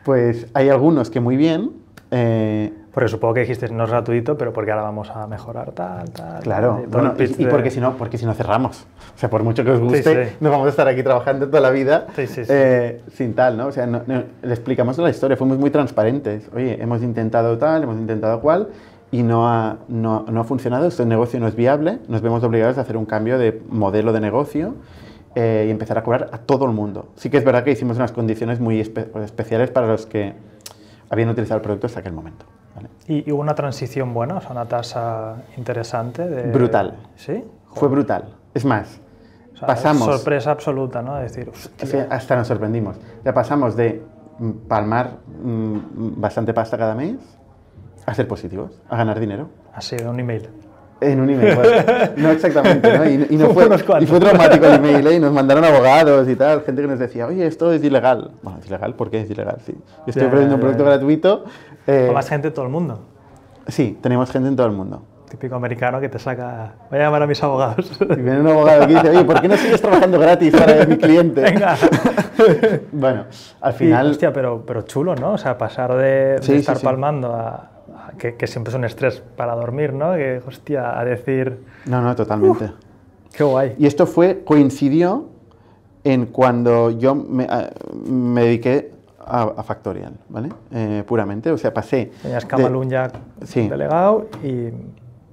pues hay algunos que muy bien, eh, porque supongo que dijiste, no es gratuito, pero porque ahora vamos a mejorar tal, tal. Claro, y, porque, si no, porque si no cerramos. O sea, por mucho que os guste, nos vamos a estar aquí trabajando toda la vida eh, sin tal, ¿no? O sea, le explicamos la historia, fuimos muy transparentes. Oye, hemos intentado tal, hemos intentado cual, y no ha, no, ha funcionado, este negocio no es viable, nos vemos obligados a hacer un cambio de modelo de negocio. Eh, y empezar a cobrar a todo el mundo. Sí que es verdad que hicimos unas condiciones muy especiales para los que habían utilizado el producto hasta aquel momento. ¿Y, hubo una transición buena? O una tasa interesante. Brutal. ¿Sí? Fue brutal. Es más, pasamos... sorpresa absoluta, ¿no? Es decir, Hasta nos sorprendimos. Ya pasamos de mm, palmar mm, bastante pasta cada mes a ser positivos, a ganar dinero. Así, de un email. En un email, no exactamente, ¿no? Y, no fue, y fue traumático el email, ¿eh? y nos mandaron abogados y tal, gente que nos decía, oye, esto es ilegal. Bueno, es ilegal, ¿por qué es ilegal? Sí. estoy vendiendo un producto gratuito eh, más gente de todo el mundo? Sí, tenemos gente en todo el mundo. Típico americano que te saca, voy a llamar a mis abogados. Y viene un abogado aquí y dice, oye, ¿por qué no sigues trabajando gratis para mi cliente? Venga. bueno, al final... hostia, pero, pero chulo, ¿no? O sea, pasar de, estar palmando a, que, que, siempre es un estrés para dormir, ¿no? Que, hostia, a decir... No, no, totalmente. qué guay. Y esto fue, coincidió en cuando yo me, me dediqué a, Factorial, ¿vale? Eh, puramente, o sea, pasé... Tenías ya sí. delegado y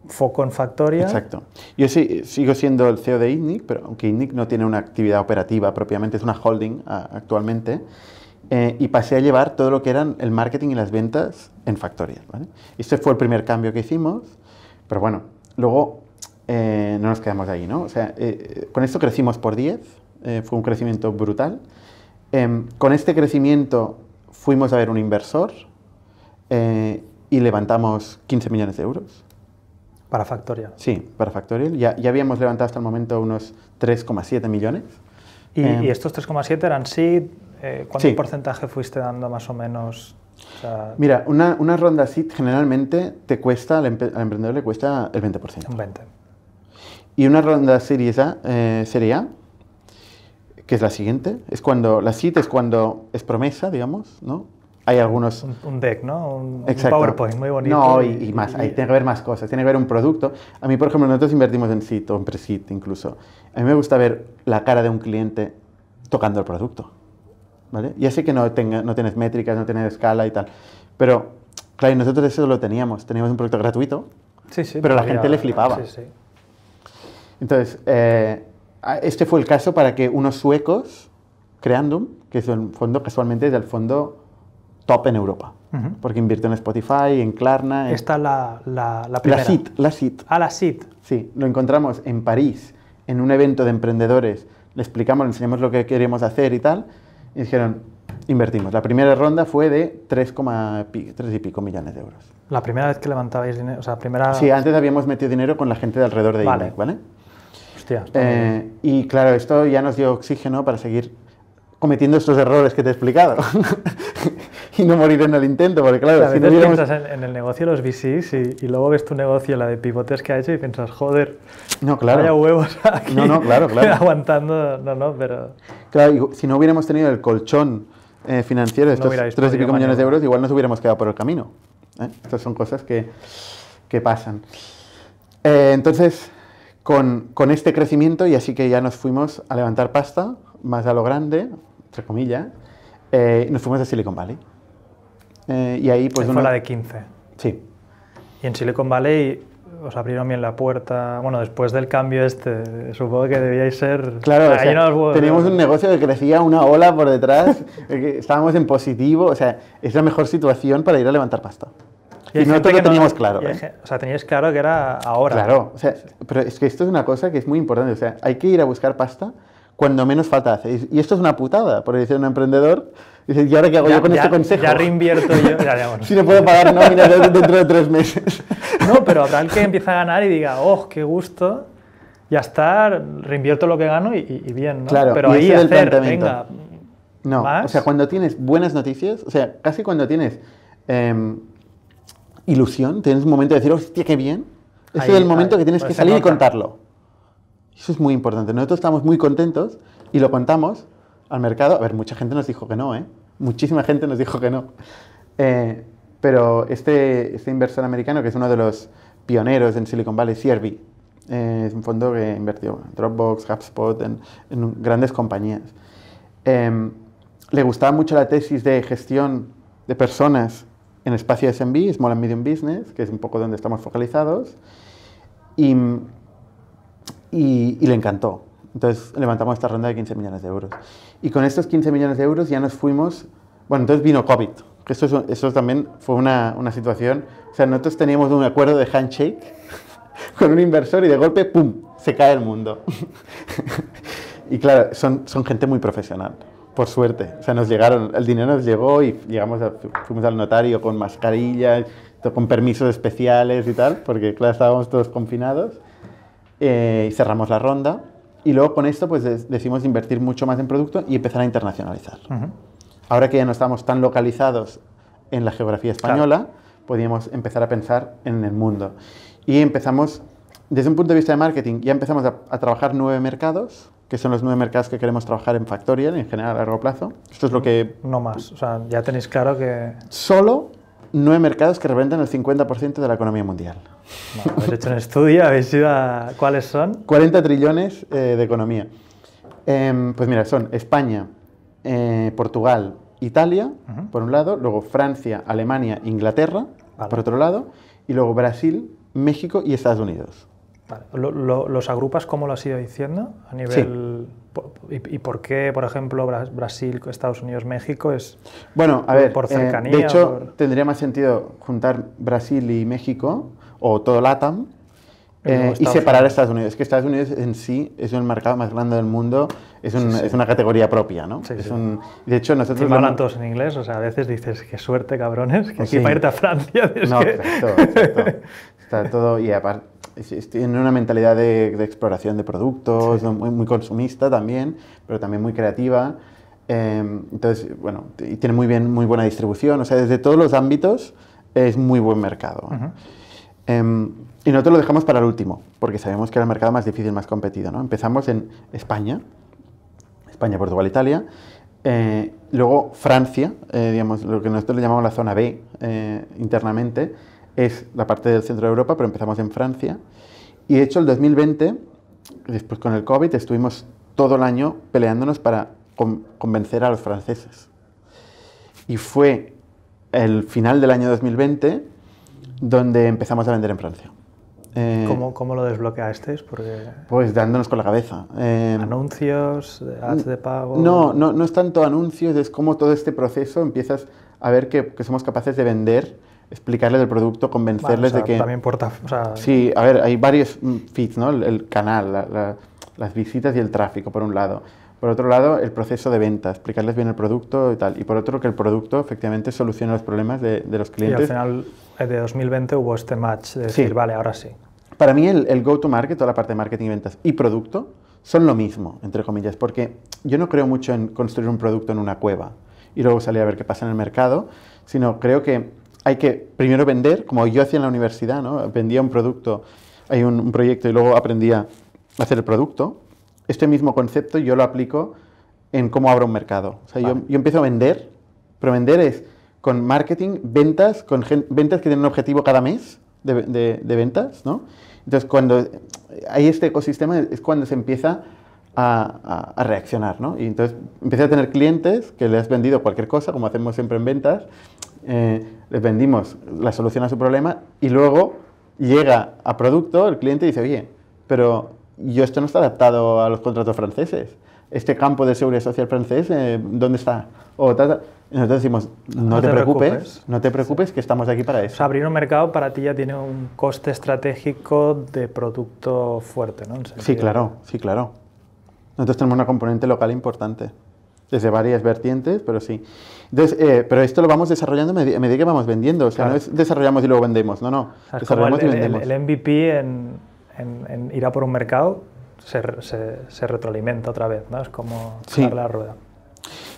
foco en Factorial. Exacto. Yo sigo siendo el CEO de Innic, pero aunque Innic no tiene una actividad operativa propiamente, es una holding actualmente, eh, y pasé a llevar todo lo que eran el marketing y las ventas en Factorial, ¿vale? Este fue el primer cambio que hicimos, pero bueno, luego eh, no nos quedamos ahí, ¿no? O sea, con esto crecimos por 10, fue un crecimiento brutal, Em, con este crecimiento fuimos a ver un inversor eh, y levantamos 15 millones de euros. Para Factorial. Sí, para Factorial. Ya, habíamos levantado hasta el momento unos 3,7 millones. ¿Y, em, estos 3,7 eran seed? Eh, ¿Cuánto porcentaje fuiste dando más o menos? Mira, una, una ronda seed generalmente te cuesta, al, emprendedor le cuesta el 20%. Un 20%. Y una ronda Series A, eh, Serie A que es la siguiente. Es cuando, la cita es cuando es promesa, digamos, ¿no? Hay algunos... Un, deck, ¿no? Un, PowerPoint muy bonito. No, y, más. tiene que ver más cosas. Tiene que ver un producto. A mí, por ejemplo, nosotros invertimos en sit o en presit incluso. A mí me gusta ver la cara de un cliente tocando el producto. ¿Vale? Ya sé que no, tenga, no tienes métricas, no tienes escala y tal. Pero, claro, nosotros eso lo teníamos. Teníamos un producto gratuito, sí, sí, pero la gente le flipaba. Sí, Entonces, eh, Ah, este fue el caso para que unos suecos, Creandum, que es un fondo casualmente es el fondo top en Europa, porque invirtió en Spotify, en Klarna. Esta la, la, la primera. La CIT, la Ah, la CIT. Sí, lo encontramos en París, en un evento de emprendedores. Le explicamos, le enseñamos lo que queríamos hacer y tal. Y dijeron, invertimos. La primera ronda fue de 3, 3, y pico millones de euros. La primera vez que levantabais dinero, o sea, primera... Sí, antes habíamos metido dinero con la gente de alrededor de vale. ¿vale? Eh, y claro, esto ya nos dio oxígeno para seguir cometiendo estos errores que te he explicado y no morir en el intento, porque claro, si no piensas en, el negocio de los VCs y, luego ves tu negocio, la de pivotes que ha hecho y piensas, joder, no, claro. huevos aquí no, no, claro, claro. aguantando, no, no, pero... Claro, si no hubiéramos tenido el colchón eh, financiero, estos no y pico millones de euros, igual nos hubiéramos quedado por el camino. ¿eh? Estas son cosas que, pasan. entonces, con, este crecimiento y así que ya nos fuimos a levantar pasta, más a lo grande, entre comillas, eh, nos fuimos a Silicon Valley. Eh, y ahí pues... Fue uno... la de 15. Sí. Y en Silicon Valley os abrieron bien la puerta. Bueno, después del cambio este, supongo que debíais ser... Claro, teníamos un negocio que crecía una ola por detrás, estábamos en positivo, o sea, es la mejor situación para ir a levantar pasta. Y, no nosotros lo teníamos claro. ¿eh? o sea, teníais claro que era ahora. Claro, o sea, pero es que esto es una cosa que es muy importante. O sea, hay que ir a buscar pasta cuando menos falta hace. Y esto es una putada, porque dice un emprendedor, dices, ¿y ahora qué hago yo con este consejo? Ya reinvierto yo. Ya, si no puedo pagar nómina dentro de tres meses. no, pero habrá el que empieza a ganar y diga, oh, qué gusto, ya está, reinvierto lo que gano y, bien, ¿no? Claro, pero ahí hacer, planteamiento. venga, No, o sea, cuando tienes buenas noticias, o sea, casi cuando tienes... Em, ilusión, tienes un momento de decir, oh, hostia, qué bien. Ese es el momento que tienes que salir y contarlo. Eso es muy importante. Nosotros estamos muy contentos y lo contamos al mercado. A ver, mucha gente nos dijo que no, ¿eh? Muchísima gente nos dijo que no. Eh, pero este, este, inversor americano, que es uno de los pioneros en Silicon Valley, CRB, eh, es un fondo que invirtió en Dropbox, HubSpot, en, grandes compañías. Em, le gustaba mucho la tesis de gestión de personas en espacio SMB, Small and Medium Business, que es un poco donde estamos focalizados, y, le encantó. Entonces levantamos esta ronda de 15 millones de euros. Y con estos 15 millones de euros ya nos fuimos, bueno, entonces vino COVID, que eso, también fue una, situación, o sea, nosotros teníamos un acuerdo de handshake con un inversor y de golpe, ¡pum!, se cae el mundo. y claro, son gente muy profesional por suerte. O sea, nos llegaron, el dinero nos llegó y llegamos fuimos al notario con mascarillas, con permisos especiales y tal, porque claro, estábamos todos confinados. Eh, y cerramos la ronda. Y luego con esto pues decidimos invertir mucho más en producto y empezar a internacionalizar. Ahora que ya no estamos tan localizados en la geografía española, podíamos empezar a pensar en el mundo. Y empezamos, desde un punto de vista de marketing, ya empezamos a trabajar nueve mercados que son los nueve mercados que queremos trabajar en Factorial en general a largo plazo. Esto es lo que... No más, o sea, ya tenéis claro que... Solo nueve mercados que representan el 50% de la economía mundial. habéis hecho un estudio, habéis ido a... ¿Cuáles son? 40 trillones eh, de economía. Em, pues mira, son España, eh, Portugal, Italia, por un lado, luego Francia, Alemania, Inglaterra, por otro lado, y luego Brasil, México y Estados Unidos los agrupas como lo has ido diciendo? A nivel. ¿Y, por qué, por ejemplo, Brasil, Estados Unidos, México es. Bueno, a ver. Por eh, de hecho, tendría más sentido juntar Brasil y México o todo LATAM. Eh, y separar a Estados Unidos. Es que Estados Unidos en sí es el mercado más grande del mundo, es, una categoría propia, ¿no? de hecho, nosotros... Lo hablan todos en inglés, o sea, a veces dices, qué suerte, cabrones, que pues aquí a irte a Francia... no, exacto, exacto. todo, y aparte, tiene una mentalidad de, exploración de productos, muy, consumista también, pero también muy creativa. Em, entonces, bueno, y tiene muy, bien, muy buena distribución, o sea, desde todos los ámbitos es muy buen mercado. Em, y nosotros lo dejamos para el último, porque sabemos que era el mercado más difícil, más competido. ¿no? Empezamos en España, España, Portugal, Italia. Eh, luego Francia, eh, digamos, lo que nosotros le llamamos la zona B eh, internamente, es la parte del centro de Europa, pero empezamos en Francia. Y de hecho el 2020, después con el COVID, estuvimos todo el año peleándonos para convencer a los franceses. Y fue el final del año 2020 donde empezamos a vender en Francia. Eh, ¿Cómo, ¿Cómo, lo desbloqueaste? Porque... Pues dándonos con la cabeza. Eh, ¿Anuncios? ¿Ads de pago? No, no, es tanto anuncios, es como todo este proceso empiezas a ver que, que somos capaces de vender explicarles el producto, convencerles de que... También importa. sí, a ver, hay varios mm, feeds, ¿no? El, canal, las visitas y el tráfico, por un lado. Por otro lado, el proceso de venta, explicarles bien el producto y tal. Y por otro, que el producto efectivamente soluciona los problemas de, los clientes. Y al final eh, de 2020 hubo este match de decir, vale, ahora sí. Para mí el, el go-to-market, toda la parte de marketing y ventas y producto, son lo mismo, entre comillas, porque yo no creo mucho en construir un producto en una cueva y luego salir a ver qué pasa en el mercado, sino creo que hay que primero vender, como yo hacía en la universidad, ¿no? Vendía un producto, hay un, proyecto y luego aprendía a hacer el producto. Este mismo concepto yo lo aplico en cómo abro un mercado. O sea, yo, empiezo a vender, pero vender es con marketing, ventas, con ventas que tienen un objetivo cada mes de, ventas, ¿no? Entonces, cuando hay este ecosistema es cuando se empieza a, reaccionar, ¿no? Y entonces empieza a tener clientes que le has vendido cualquier cosa, como hacemos siempre en ventas, eh, les vendimos la solución a su problema y luego llega a producto el cliente dice, oye, pero yo esto no está adaptado a los contratos franceses. Este campo de seguridad social francés, eh, ¿dónde está? nosotros decimos, no, te, preocupes, no te preocupes, que estamos aquí para eso. abrir un mercado para ti ya tiene un coste estratégico de producto fuerte, ¿no? Sí, claro, sí, claro. Nosotros tenemos una componente local importante, desde varias vertientes, pero sí. Eh, pero esto lo vamos desarrollando a medida que vamos vendiendo. O sea, no es desarrollamos y luego vendemos, no, no. desarrollamos el, y vendemos. El, MVP en, ir a por un mercado se, retroalimenta otra vez, ¿no? Es como sí. la rueda.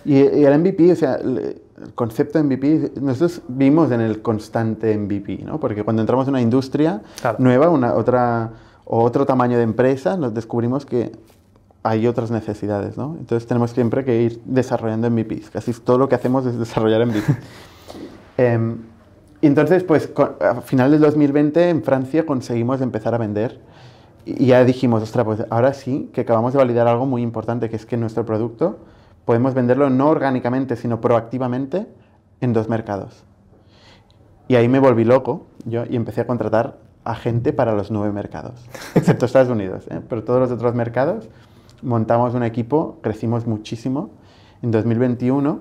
Y, el MVP, o sea, el concepto de MVP, nosotros vimos en el constante MVP, ¿no? Porque cuando entramos en una industria nueva, una, otra, o otro tamaño de empresa, nos descubrimos que hay otras necesidades, ¿no? Entonces tenemos siempre que ir desarrollando MVPs. Casi todo lo que hacemos es desarrollar MVPs. eh, em, y entonces, pues, a final del 2020 en Francia conseguimos empezar a vender y ya dijimos, ostras, pues ahora sí que acabamos de validar algo muy importante, que es que nuestro producto podemos venderlo no orgánicamente, sino proactivamente en dos mercados. Y ahí me volví loco yo y empecé a contratar a gente para los nueve mercados, excepto Estados Unidos, ¿eh? pero todos los otros mercados montamos un equipo, crecimos muchísimo. En 2021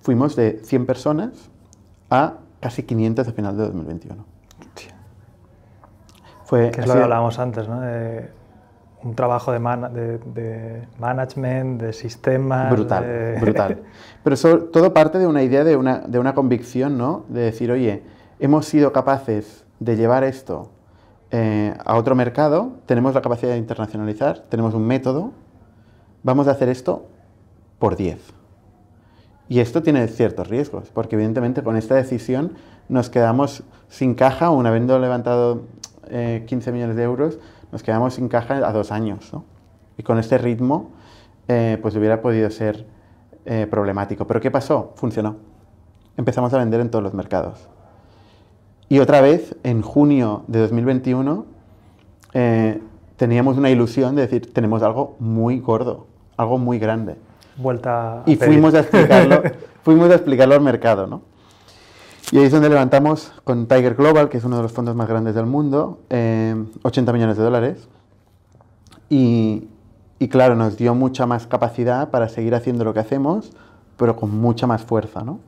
fuimos de 100 personas a casi 500 a final de 2021. Fue que es lo que hablábamos antes, ¿no? un trabajo de, de, management, de sistemas... Brutal, brutal. Pero eso todo parte de una idea, de una, de una convicción, ¿no? De decir, oye, hemos sido capaces de llevar esto eh, a otro mercado, tenemos la capacidad de internacionalizar, tenemos un método, vamos a hacer esto por 10. Y esto tiene ciertos riesgos, porque evidentemente con esta decisión nos quedamos sin caja, aún habiendo levantado 15 eh, millones de euros, nos quedamos sin caja a dos años. Y con este ritmo, eh, pues hubiera podido ser problemático. Pero ¿qué pasó? Funcionó. Empezamos a vender en todos los mercados. Y otra vez, en junio de 2021, eh, teníamos una ilusión de decir, tenemos algo muy gordo, algo muy grande. Vuelta y fuimos a explicarlo, fuimos a explicarlo al mercado, ¿no? Y ahí es donde levantamos con Tiger Global, que es uno de los fondos más grandes del mundo, 80 eh, millones de dólares. Y, y, claro, nos dio mucha más capacidad para seguir haciendo lo que hacemos, pero con mucha más fuerza, ¿no?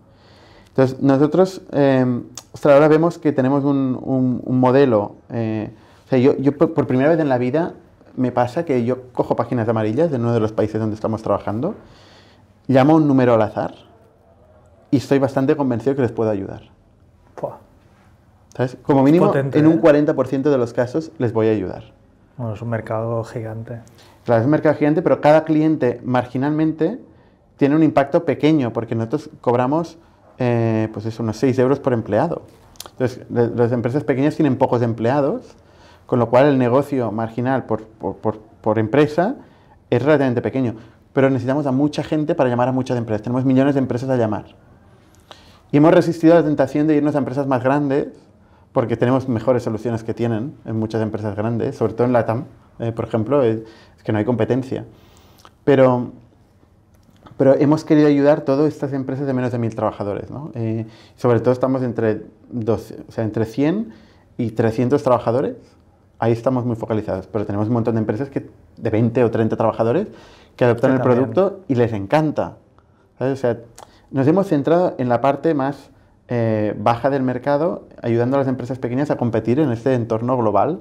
Entonces, nosotros eh, ostras, ahora vemos que tenemos un, un, modelo. Eh, o sea, yo, por, primera vez en la vida me pasa que yo cojo páginas amarillas de uno de los países donde estamos trabajando, llamo un número al azar y estoy bastante convencido que les puedo ayudar. ¿Sabes? Como mínimo, en un 40% ¿eh? de los casos les voy a ayudar. Bueno, es un mercado gigante. Claro, es un mercado gigante, pero cada cliente marginalmente tiene un impacto pequeño, porque nosotros cobramos eh, pues es unos 6 euros por empleado. Entonces, las empresas pequeñas tienen pocos empleados, con lo cual el negocio marginal por, por, por, empresa es relativamente pequeño. Pero necesitamos a mucha gente para llamar a muchas empresas. Tenemos millones de empresas a llamar. Y hemos resistido a la tentación de irnos a empresas más grandes, porque tenemos mejores soluciones que tienen en muchas empresas grandes, sobre todo en LATAM, eh, por ejemplo, es, es, que no hay competencia. Pero pero hemos querido ayudar todas estas empresas de menos de mil trabajadores. ¿no? Eh, sobre todo estamos entre, o sea, entre 100 y 300 trabajadores. Ahí estamos muy focalizados. Pero tenemos un montón de empresas que, de 20 o 30 trabajadores que adoptan el producto y les encanta. O sea, nos hemos centrado en la parte más eh, baja del mercado, ayudando a las empresas pequeñas a competir en este entorno global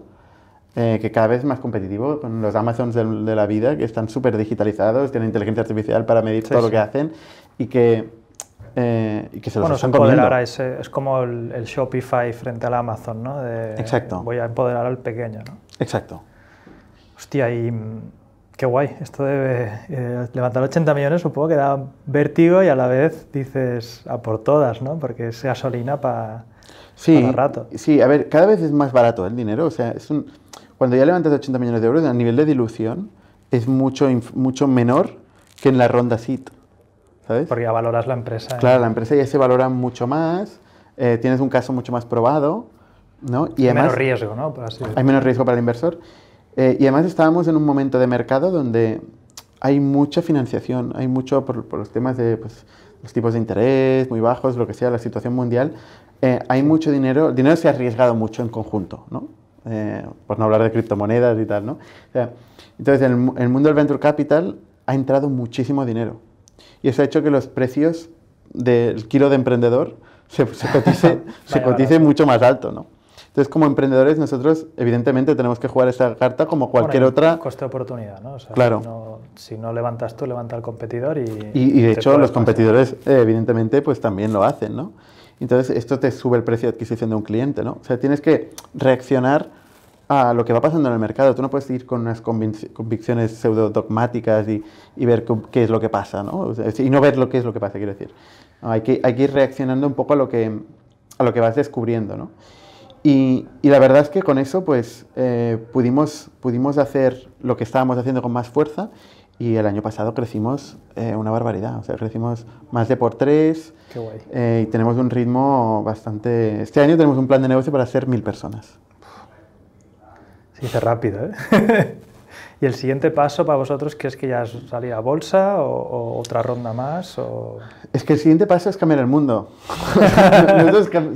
eh, que cada vez es más competitivo con los Amazons de, la vida, que están súper digitalizados, tienen inteligencia artificial para medir todo lo que hacen y que, eh, y que se los bueno, están es como el, Shopify frente al Amazon, ¿no? Exacto. Voy a empoderar al pequeño, ¿no? Exacto. Hostia, y mm, qué guay. Esto de eh, levantar 80 millones supongo que da vértigo y a la vez dices a por todas, ¿no? Porque es gasolina para sí, Sí, a ver, cada vez es más barato el dinero. O sea, es un, cuando ya levantas 80 millones de euros, a nivel de dilución es mucho, mucho menor que en la ronda SIT. ¿Sabes? Porque ya valoras la empresa. ¿eh? Claro, la empresa ya se valora mucho más, eh, tienes un caso mucho más probado, ¿no? Y hay menos riesgo, ¿no? hay menos riesgo para el inversor. Eh, y además estábamos en un momento de mercado donde hay mucha financiación, hay mucho por, por los temas de pues, los tipos de interés muy bajos, lo que sea, la situación mundial, eh, hay mucho dinero, el dinero se ha arriesgado mucho en conjunto, ¿no? Eh, por no hablar de criptomonedas y tal, ¿no? entonces, en el, mundo del venture capital ha entrado muchísimo dinero. Y eso ha hecho que los precios del kilo de emprendedor se, se cotice, mucho más alto, ¿no? Entonces, como emprendedores, nosotros evidentemente tenemos que jugar esta carta como cualquier otra. Coste de oportunidad, ¿no? claro. si no levantas tú, levanta el competidor y. Y, de hecho, los competidores, eh, evidentemente, pues también lo hacen, ¿no? Entonces, esto te sube el precio de adquisición de un cliente, ¿no? O sea, tienes que reaccionar a lo que va pasando en el mercado. Tú no puedes ir con unas convicciones pseudo-dogmáticas y, ver qué es lo que pasa, ¿no? y no ver lo que es lo que pasa, quiero decir. Hay que, hay que ir reaccionando un poco a lo que, a lo que vas descubriendo, ¿no? Y, la verdad es que con eso, pues, eh, pudimos, pudimos hacer lo que estábamos haciendo con más fuerza y el año pasado crecimos eh, una barbaridad, o sea, crecimos más de por tres. Qué guay. Eh, y tenemos un ritmo bastante... Este año tenemos un plan de negocio para hacer mil personas. Se dice rápido, ¿eh? ¿Y el siguiente paso para vosotros que es que ya salir a bolsa o, otra ronda más? O... Es que el siguiente paso es cambiar el mundo.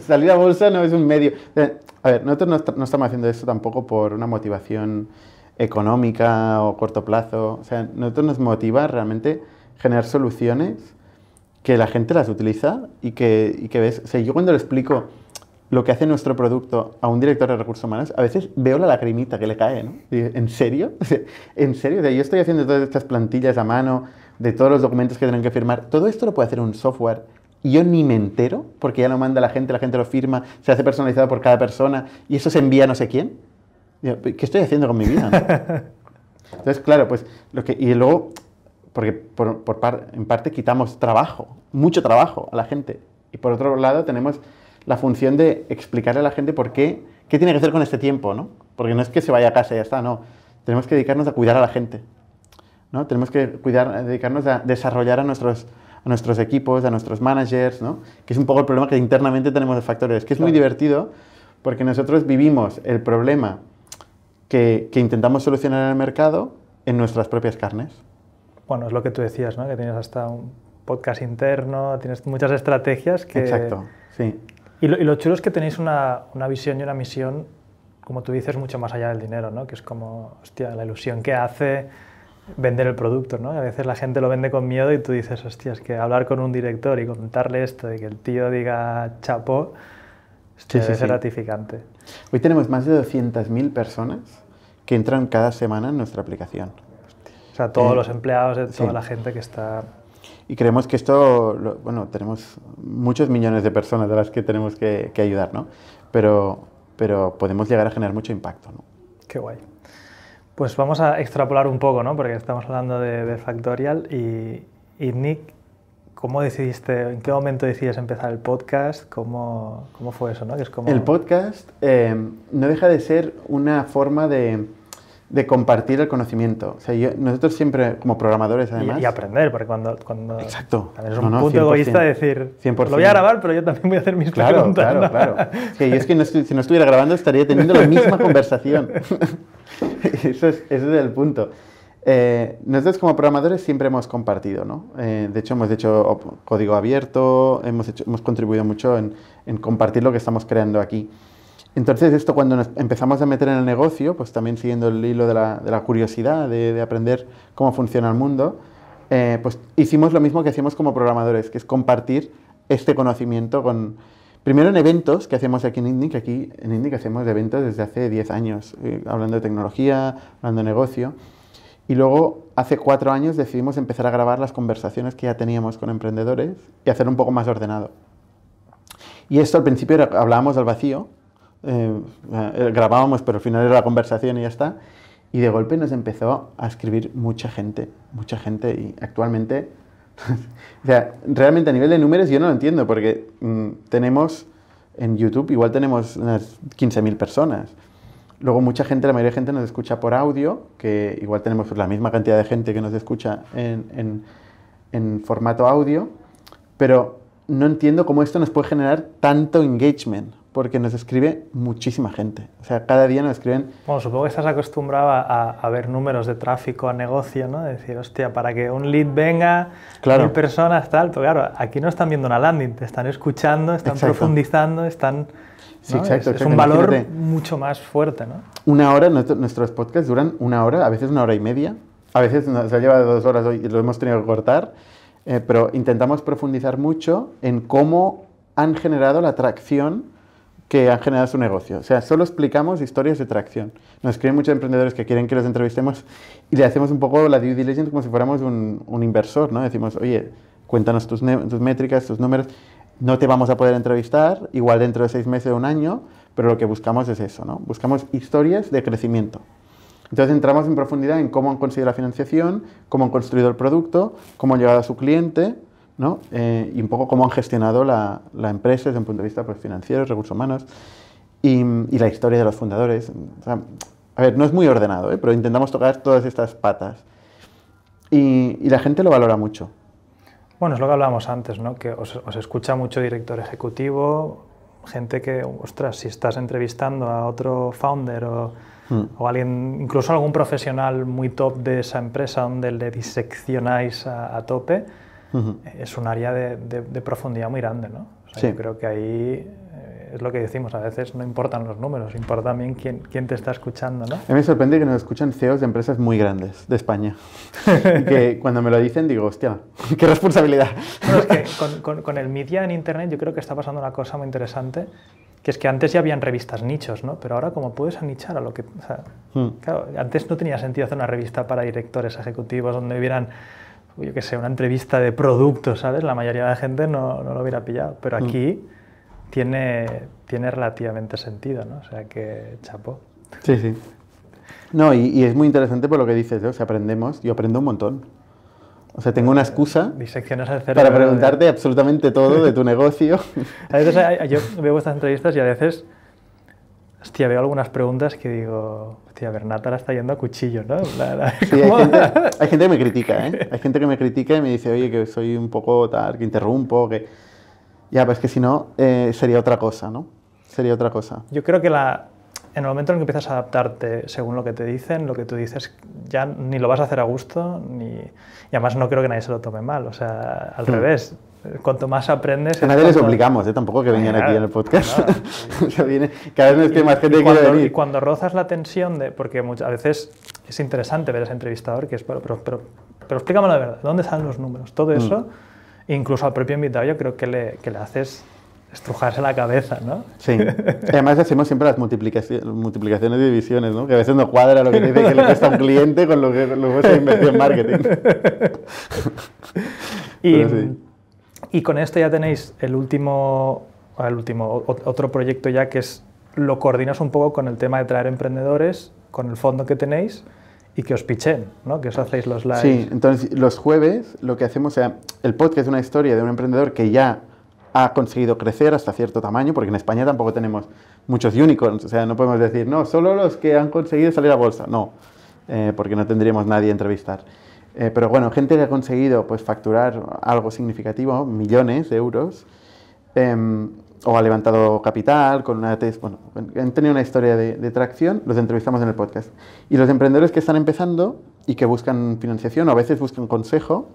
salir a bolsa no es un medio. Eh, a ver, nosotros no, no estamos haciendo esto tampoco por una motivación económica o corto plazo. O sea, nosotros nos motiva realmente generar soluciones que la gente las utiliza y que, y ves. O sea, yo cuando le explico lo que hace nuestro producto a un director de recursos humanos, a veces veo la lacrimita que le cae, ¿no? ¿En serio? ¿En serio? O sea, yo estoy haciendo todas estas plantillas a mano, de todos los documentos que tienen que firmar. Todo esto lo puede hacer un software y yo ni me entero, porque ya lo manda la gente, la gente lo firma, se hace personalizado por cada persona y eso se envía a no sé quién. ¿qué estoy haciendo con mi vida? Entonces, claro, pues lo que... Y luego, porque por, por en parte quitamos trabajo, mucho trabajo a la gente. Y por otro lado tenemos la función de explicarle a la gente por qué, qué tiene que hacer con este tiempo, ¿no? Porque no es que se vaya a casa y ya está, no. Tenemos que dedicarnos a cuidar a la gente, ¿no? Tenemos que cuidar, dedicarnos a desarrollar a nuestros, a nuestros equipos, a nuestros managers, ¿no? Que es un poco el problema que internamente tenemos de factores, que es muy divertido porque nosotros vivimos el problema que, intentamos solucionar en el mercado en nuestras propias carnes. Bueno, es lo que tú decías, ¿no? Que tienes hasta un podcast interno, tienes muchas estrategias que... Exacto, sí. Y lo, chulo es que tenéis una, visión y una misión, como tú dices, mucho más allá del dinero, ¿no? Que es como, hostia, la ilusión que hace vender el producto, ¿no? a veces la gente lo vende con miedo y tú dices, hostia, es que hablar con un director y contarle esto, y que el tío diga chapó, eh, sí, es gratificante. Hoy tenemos más de 200.000 personas que entran cada semana en nuestra aplicación. O sea, todos eh, los empleados, toda la gente que está... Y creemos que esto, bueno, tenemos muchos millones de personas de las que tenemos que, que ayudar, ¿no? Pero, pero podemos llegar a generar mucho impacto, ¿no? Qué guay. Pues vamos a extrapolar un poco, ¿no? Porque estamos hablando de, Factorial y, y Nick ¿Cómo decidiste, en qué momento decidiste empezar el podcast? ¿Cómo, cómo fue eso? ¿no? es como... El podcast em, no deja de ser una forma de, de compartir el conocimiento. O sea, nosotros siempre, como programadores además... Y, aprender, porque cuando... cuando Exacto. Es un punto egoísta decir, 100%. Pues lo voy a grabar, pero yo también voy a hacer mis preguntas. Claro, claro, es que si no estuviera grabando estaría teniendo la misma conversación. eso, es, ese es el punto. Eh, nosotros como programadores siempre hemos compartido, ¿no? Eh, de hecho, hemos hecho código abierto, hemos, hemos contribuido mucho en, en, compartir lo que estamos creando aquí. Entonces, esto cuando nos empezamos a meter en el negocio, pues también siguiendo el hilo de la, de la curiosidad, de, aprender cómo funciona el mundo, eh, pues hicimos lo mismo que hacíamos como programadores, que es compartir este conocimiento con, Primero en eventos que hacemos aquí en que aquí en INDIC hacemos eventos desde hace 10 años, hablando de tecnología, hablando de negocio. Y luego, hace cuatro años, decidimos empezar a grabar las conversaciones que ya teníamos con emprendedores y hacer un poco más ordenado. Y esto al principio era, hablábamos al vacío, eh, eh, grabábamos, pero al final era la conversación y ya está. Y de golpe nos empezó a escribir mucha gente, mucha gente, y actualmente, realmente a nivel de números yo no lo entiendo, porque mm, tenemos en YouTube, igual tenemos unas 15.000 personas. Luego mucha gente, la mayoría de gente nos escucha por audio, que igual tenemos la misma cantidad de gente que nos escucha en, en, formato audio, pero no entiendo cómo esto nos puede generar tanto engagement, porque nos escribe muchísima gente. O sea, cada día nos escriben... Bueno, supongo que estás acostumbrado a, ver números de tráfico a negocio, ¿no? decir, hostia, para que un lead venga, claro. mil personas, tal. Pero claro, aquí no están viendo una landing, te están escuchando, están profundizando, están Sí, es, un valor mucho más fuerte, ¿no? Una hora, nuestros podcasts duran una hora, a veces una hora y media, a veces nos ha llevado dos horas hoy y lo hemos tenido que cortar, eh, pero intentamos profundizar mucho en cómo han generado la tracción que han generado su negocio. O sea, solo explicamos historias de tracción. Nos escriben muchos emprendedores que quieren que los entrevistemos y le hacemos un poco la due diligence como si fuéramos un, inversor, ¿no? Decimos, oye, cuéntanos tus métricas, tus números no te vamos a poder entrevistar, igual dentro de seis meses o un año, pero lo que buscamos es eso, ¿no? Buscamos historias de crecimiento. Entonces entramos en profundidad en cómo han conseguido la financiación, cómo han construido el producto, cómo han llegado a su cliente, eh, y un poco cómo han gestionado la, empresa desde un punto de vista pues, financiero, recursos humanos y, la historia de los fundadores. a ver, no es muy ordenado, ¿eh? pero intentamos tocar todas estas patas. y la gente lo valora mucho. Bueno, es lo que hablábamos antes, ¿no? que os, escucha mucho director ejecutivo, gente que, ostras, si estás entrevistando a otro founder o, hmm. o, alguien, incluso algún profesional muy top de esa empresa donde le diseccionáis a, tope, es un área de, de, profundidad muy grande, ¿no? Yo creo que ahí es lo que decimos, a veces no importan los números, importa también quién, quién te está escuchando, ¿no? me sorprende que nos escuchan CEOs de empresas muy grandes de España. que cuando me lo dicen digo, hostia, qué responsabilidad. es que con, el media en Internet yo creo que está pasando una cosa muy interesante que es que antes ya habían revistas nichos, ¿no? Pero ahora como puedes anichar a lo que... Hmm. claro, antes no tenía sentido hacer una revista para directores ejecutivos donde hubieran, yo qué sé, una entrevista de productos, ¿sabes? La mayoría de la gente no, lo hubiera pillado, pero hmm. aquí tiene, tiene relativamente sentido, ¿no? O sea que chapó. Sí, sí. No, y, es muy interesante por lo que dices, ¿no? ¿eh? o sea, aprendemos, yo aprendo un montón. O sea, tengo una excusa para preguntarte absolutamente todo de tu negocio. A veces yo veo estas entrevistas y a veces, hostia, veo algunas preguntas que digo, hostia, Bernata la está yendo a cuchillo, ¿no? sí, hay, gente, hay gente, que me critica, ¿eh? Hay gente que me critica y me dice, oye, que soy un poco tal, que interrumpo, que... Ya, pero es que si no, eh, sería otra cosa, ¿no? Sería otra cosa. Yo creo que la, en el momento en que empiezas a adaptarte según lo que te dicen, lo que tú dices ya ni lo vas a hacer a gusto, ni... y además no creo que nadie se lo tome mal, o sea, al hmm. revés. Cuanto más aprendes... A nadie les obligamos, ¿eh? tampoco que vengan aquí en el podcast. cada vez más gente quiere venir. Y cuando rozas la tensión, de, porque muchas, a veces es interesante ver a ese entrevistador que es, pero, pero, pero, de verdad, ¿dónde están los números? Todo hmm. eso incluso al propio invitado yo creo que le, que le haces estrujarse la cabeza, ¿no? Sí. Además hacemos siempre las multiplicaciones, multiplicaciones y divisiones, ¿no? Que a veces no cuadra lo que dice que le cuesta un cliente con lo que luego se invirtió en marketing. y, y, con esto ya tenéis el último, el último, otro proyecto ya que es lo coordinas un poco con el tema de traer emprendedores, con el fondo que tenéis y que os pichen, ¿no? Que os hacéis los lives. Sí, entonces los jueves lo que hacemos, o el podcast es una historia de un emprendedor que ya ha conseguido crecer hasta cierto tamaño, porque en España tampoco tenemos muchos unicorns, o sea, no podemos decir, no, solo los que han conseguido salir a bolsa, no, eh, porque no tendríamos nadie a entrevistar. Eh, pero bueno, gente que ha conseguido pues, facturar algo significativo, millones de euros, Em, o ha levantado capital con una bueno, han tenido una historia de, tracción, los entrevistamos en el podcast. Y los emprendedores que están empezando y que buscan financiación o a veces buscan consejo,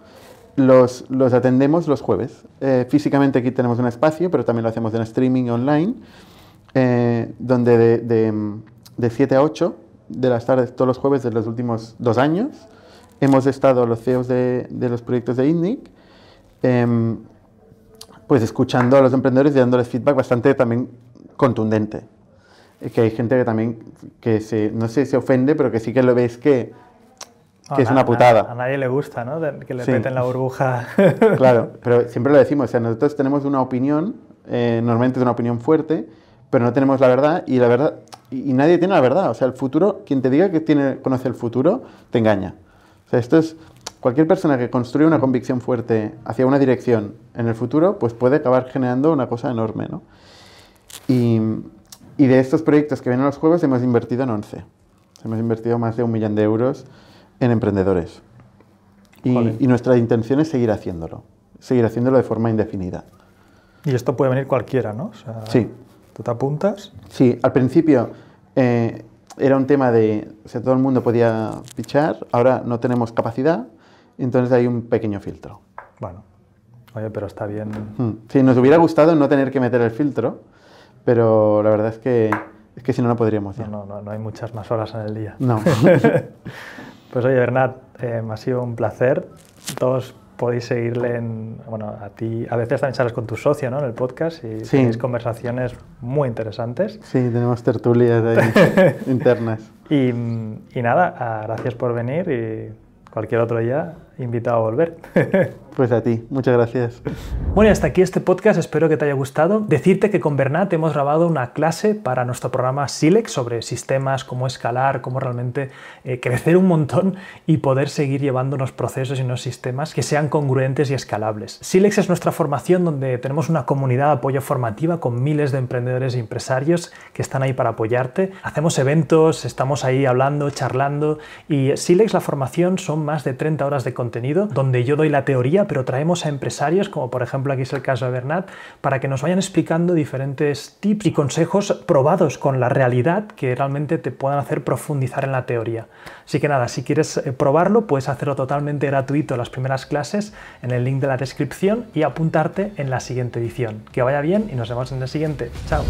los, los atendemos los jueves. Eh, físicamente aquí tenemos un espacio, pero también lo hacemos en streaming online, eh, donde de, de, 7 a 8 de las tardes todos los jueves de los últimos dos años hemos estado los CEOs de, de los proyectos de INNIC. Em, pues escuchando a los emprendedores y dándoles feedback bastante también contundente. Eh, que hay gente que también, que se, no sé, se ofende, pero que sí que lo ves que, que es una putada. A, nadie le gusta, ¿no? Que le meten la burbuja. claro, pero siempre lo decimos, o sea, nosotros tenemos una opinión, eh, normalmente es una opinión fuerte, pero no tenemos la verdad y la verdad, nadie tiene la verdad. O sea, el futuro, quien te diga que tiene, conoce el futuro, te engaña esto es cualquier persona que construye una convicción fuerte hacia una dirección en el futuro, pues puede acabar generando una cosa enorme, ¿no? Y, de estos proyectos que vienen los jueves hemos invertido en 11. Hemos invertido más de un millón de euros en emprendedores. Y, nuestra intención es seguir haciéndolo, seguir haciéndolo de forma indefinida. Y esto puede venir cualquiera, ¿no? sí. ¿Tú te apuntas? Sí, al principio eh, era un tema de, o todo el mundo podía fichar, ahora no tenemos capacidad, entonces hay un pequeño filtro. Bueno, oye, pero está bien. Hmm. Sí, nos hubiera gustado no tener que meter el filtro, pero la verdad es que, es que si no, no podríamos. No, no, no hay muchas más horas en el día. No. pues oye, Bernat, eh, me ha sido un placer. Todos podéis seguirle en, bueno, a ti, a veces también sales con tu socio, ¿no? En el podcast y tenéis conversaciones muy interesantes. Sí, tenemos tertulias internas. Y, y nada, ah, gracias por venir y cualquier otro día invitado a volver. Pues a ti, muchas gracias. Bueno, y hasta aquí este podcast, espero que te haya gustado. Decirte que con Bernat hemos grabado una clase para nuestro programa Silex sobre sistemas, cómo escalar, cómo realmente eh, crecer un montón y poder seguir llevando unos procesos y unos sistemas que sean congruentes y escalables. Silex es nuestra formación donde tenemos una comunidad de apoyo formativa con miles de emprendedores y empresarios que están ahí para apoyarte. Hacemos eventos, estamos ahí hablando, charlando y Silex, la formación, son más de 30 horas de contenido contenido, donde yo doy la teoría, pero traemos a empresarios, como por ejemplo aquí es el caso de Bernat, para que nos vayan explicando diferentes tips y consejos probados con la realidad que realmente te puedan hacer profundizar en la teoría. Así que nada, si quieres eh, probarlo, puedes hacerlo totalmente gratuito las primeras clases en el link de la descripción y apuntarte en la siguiente edición. Que vaya bien y nos vemos en el siguiente. Chao.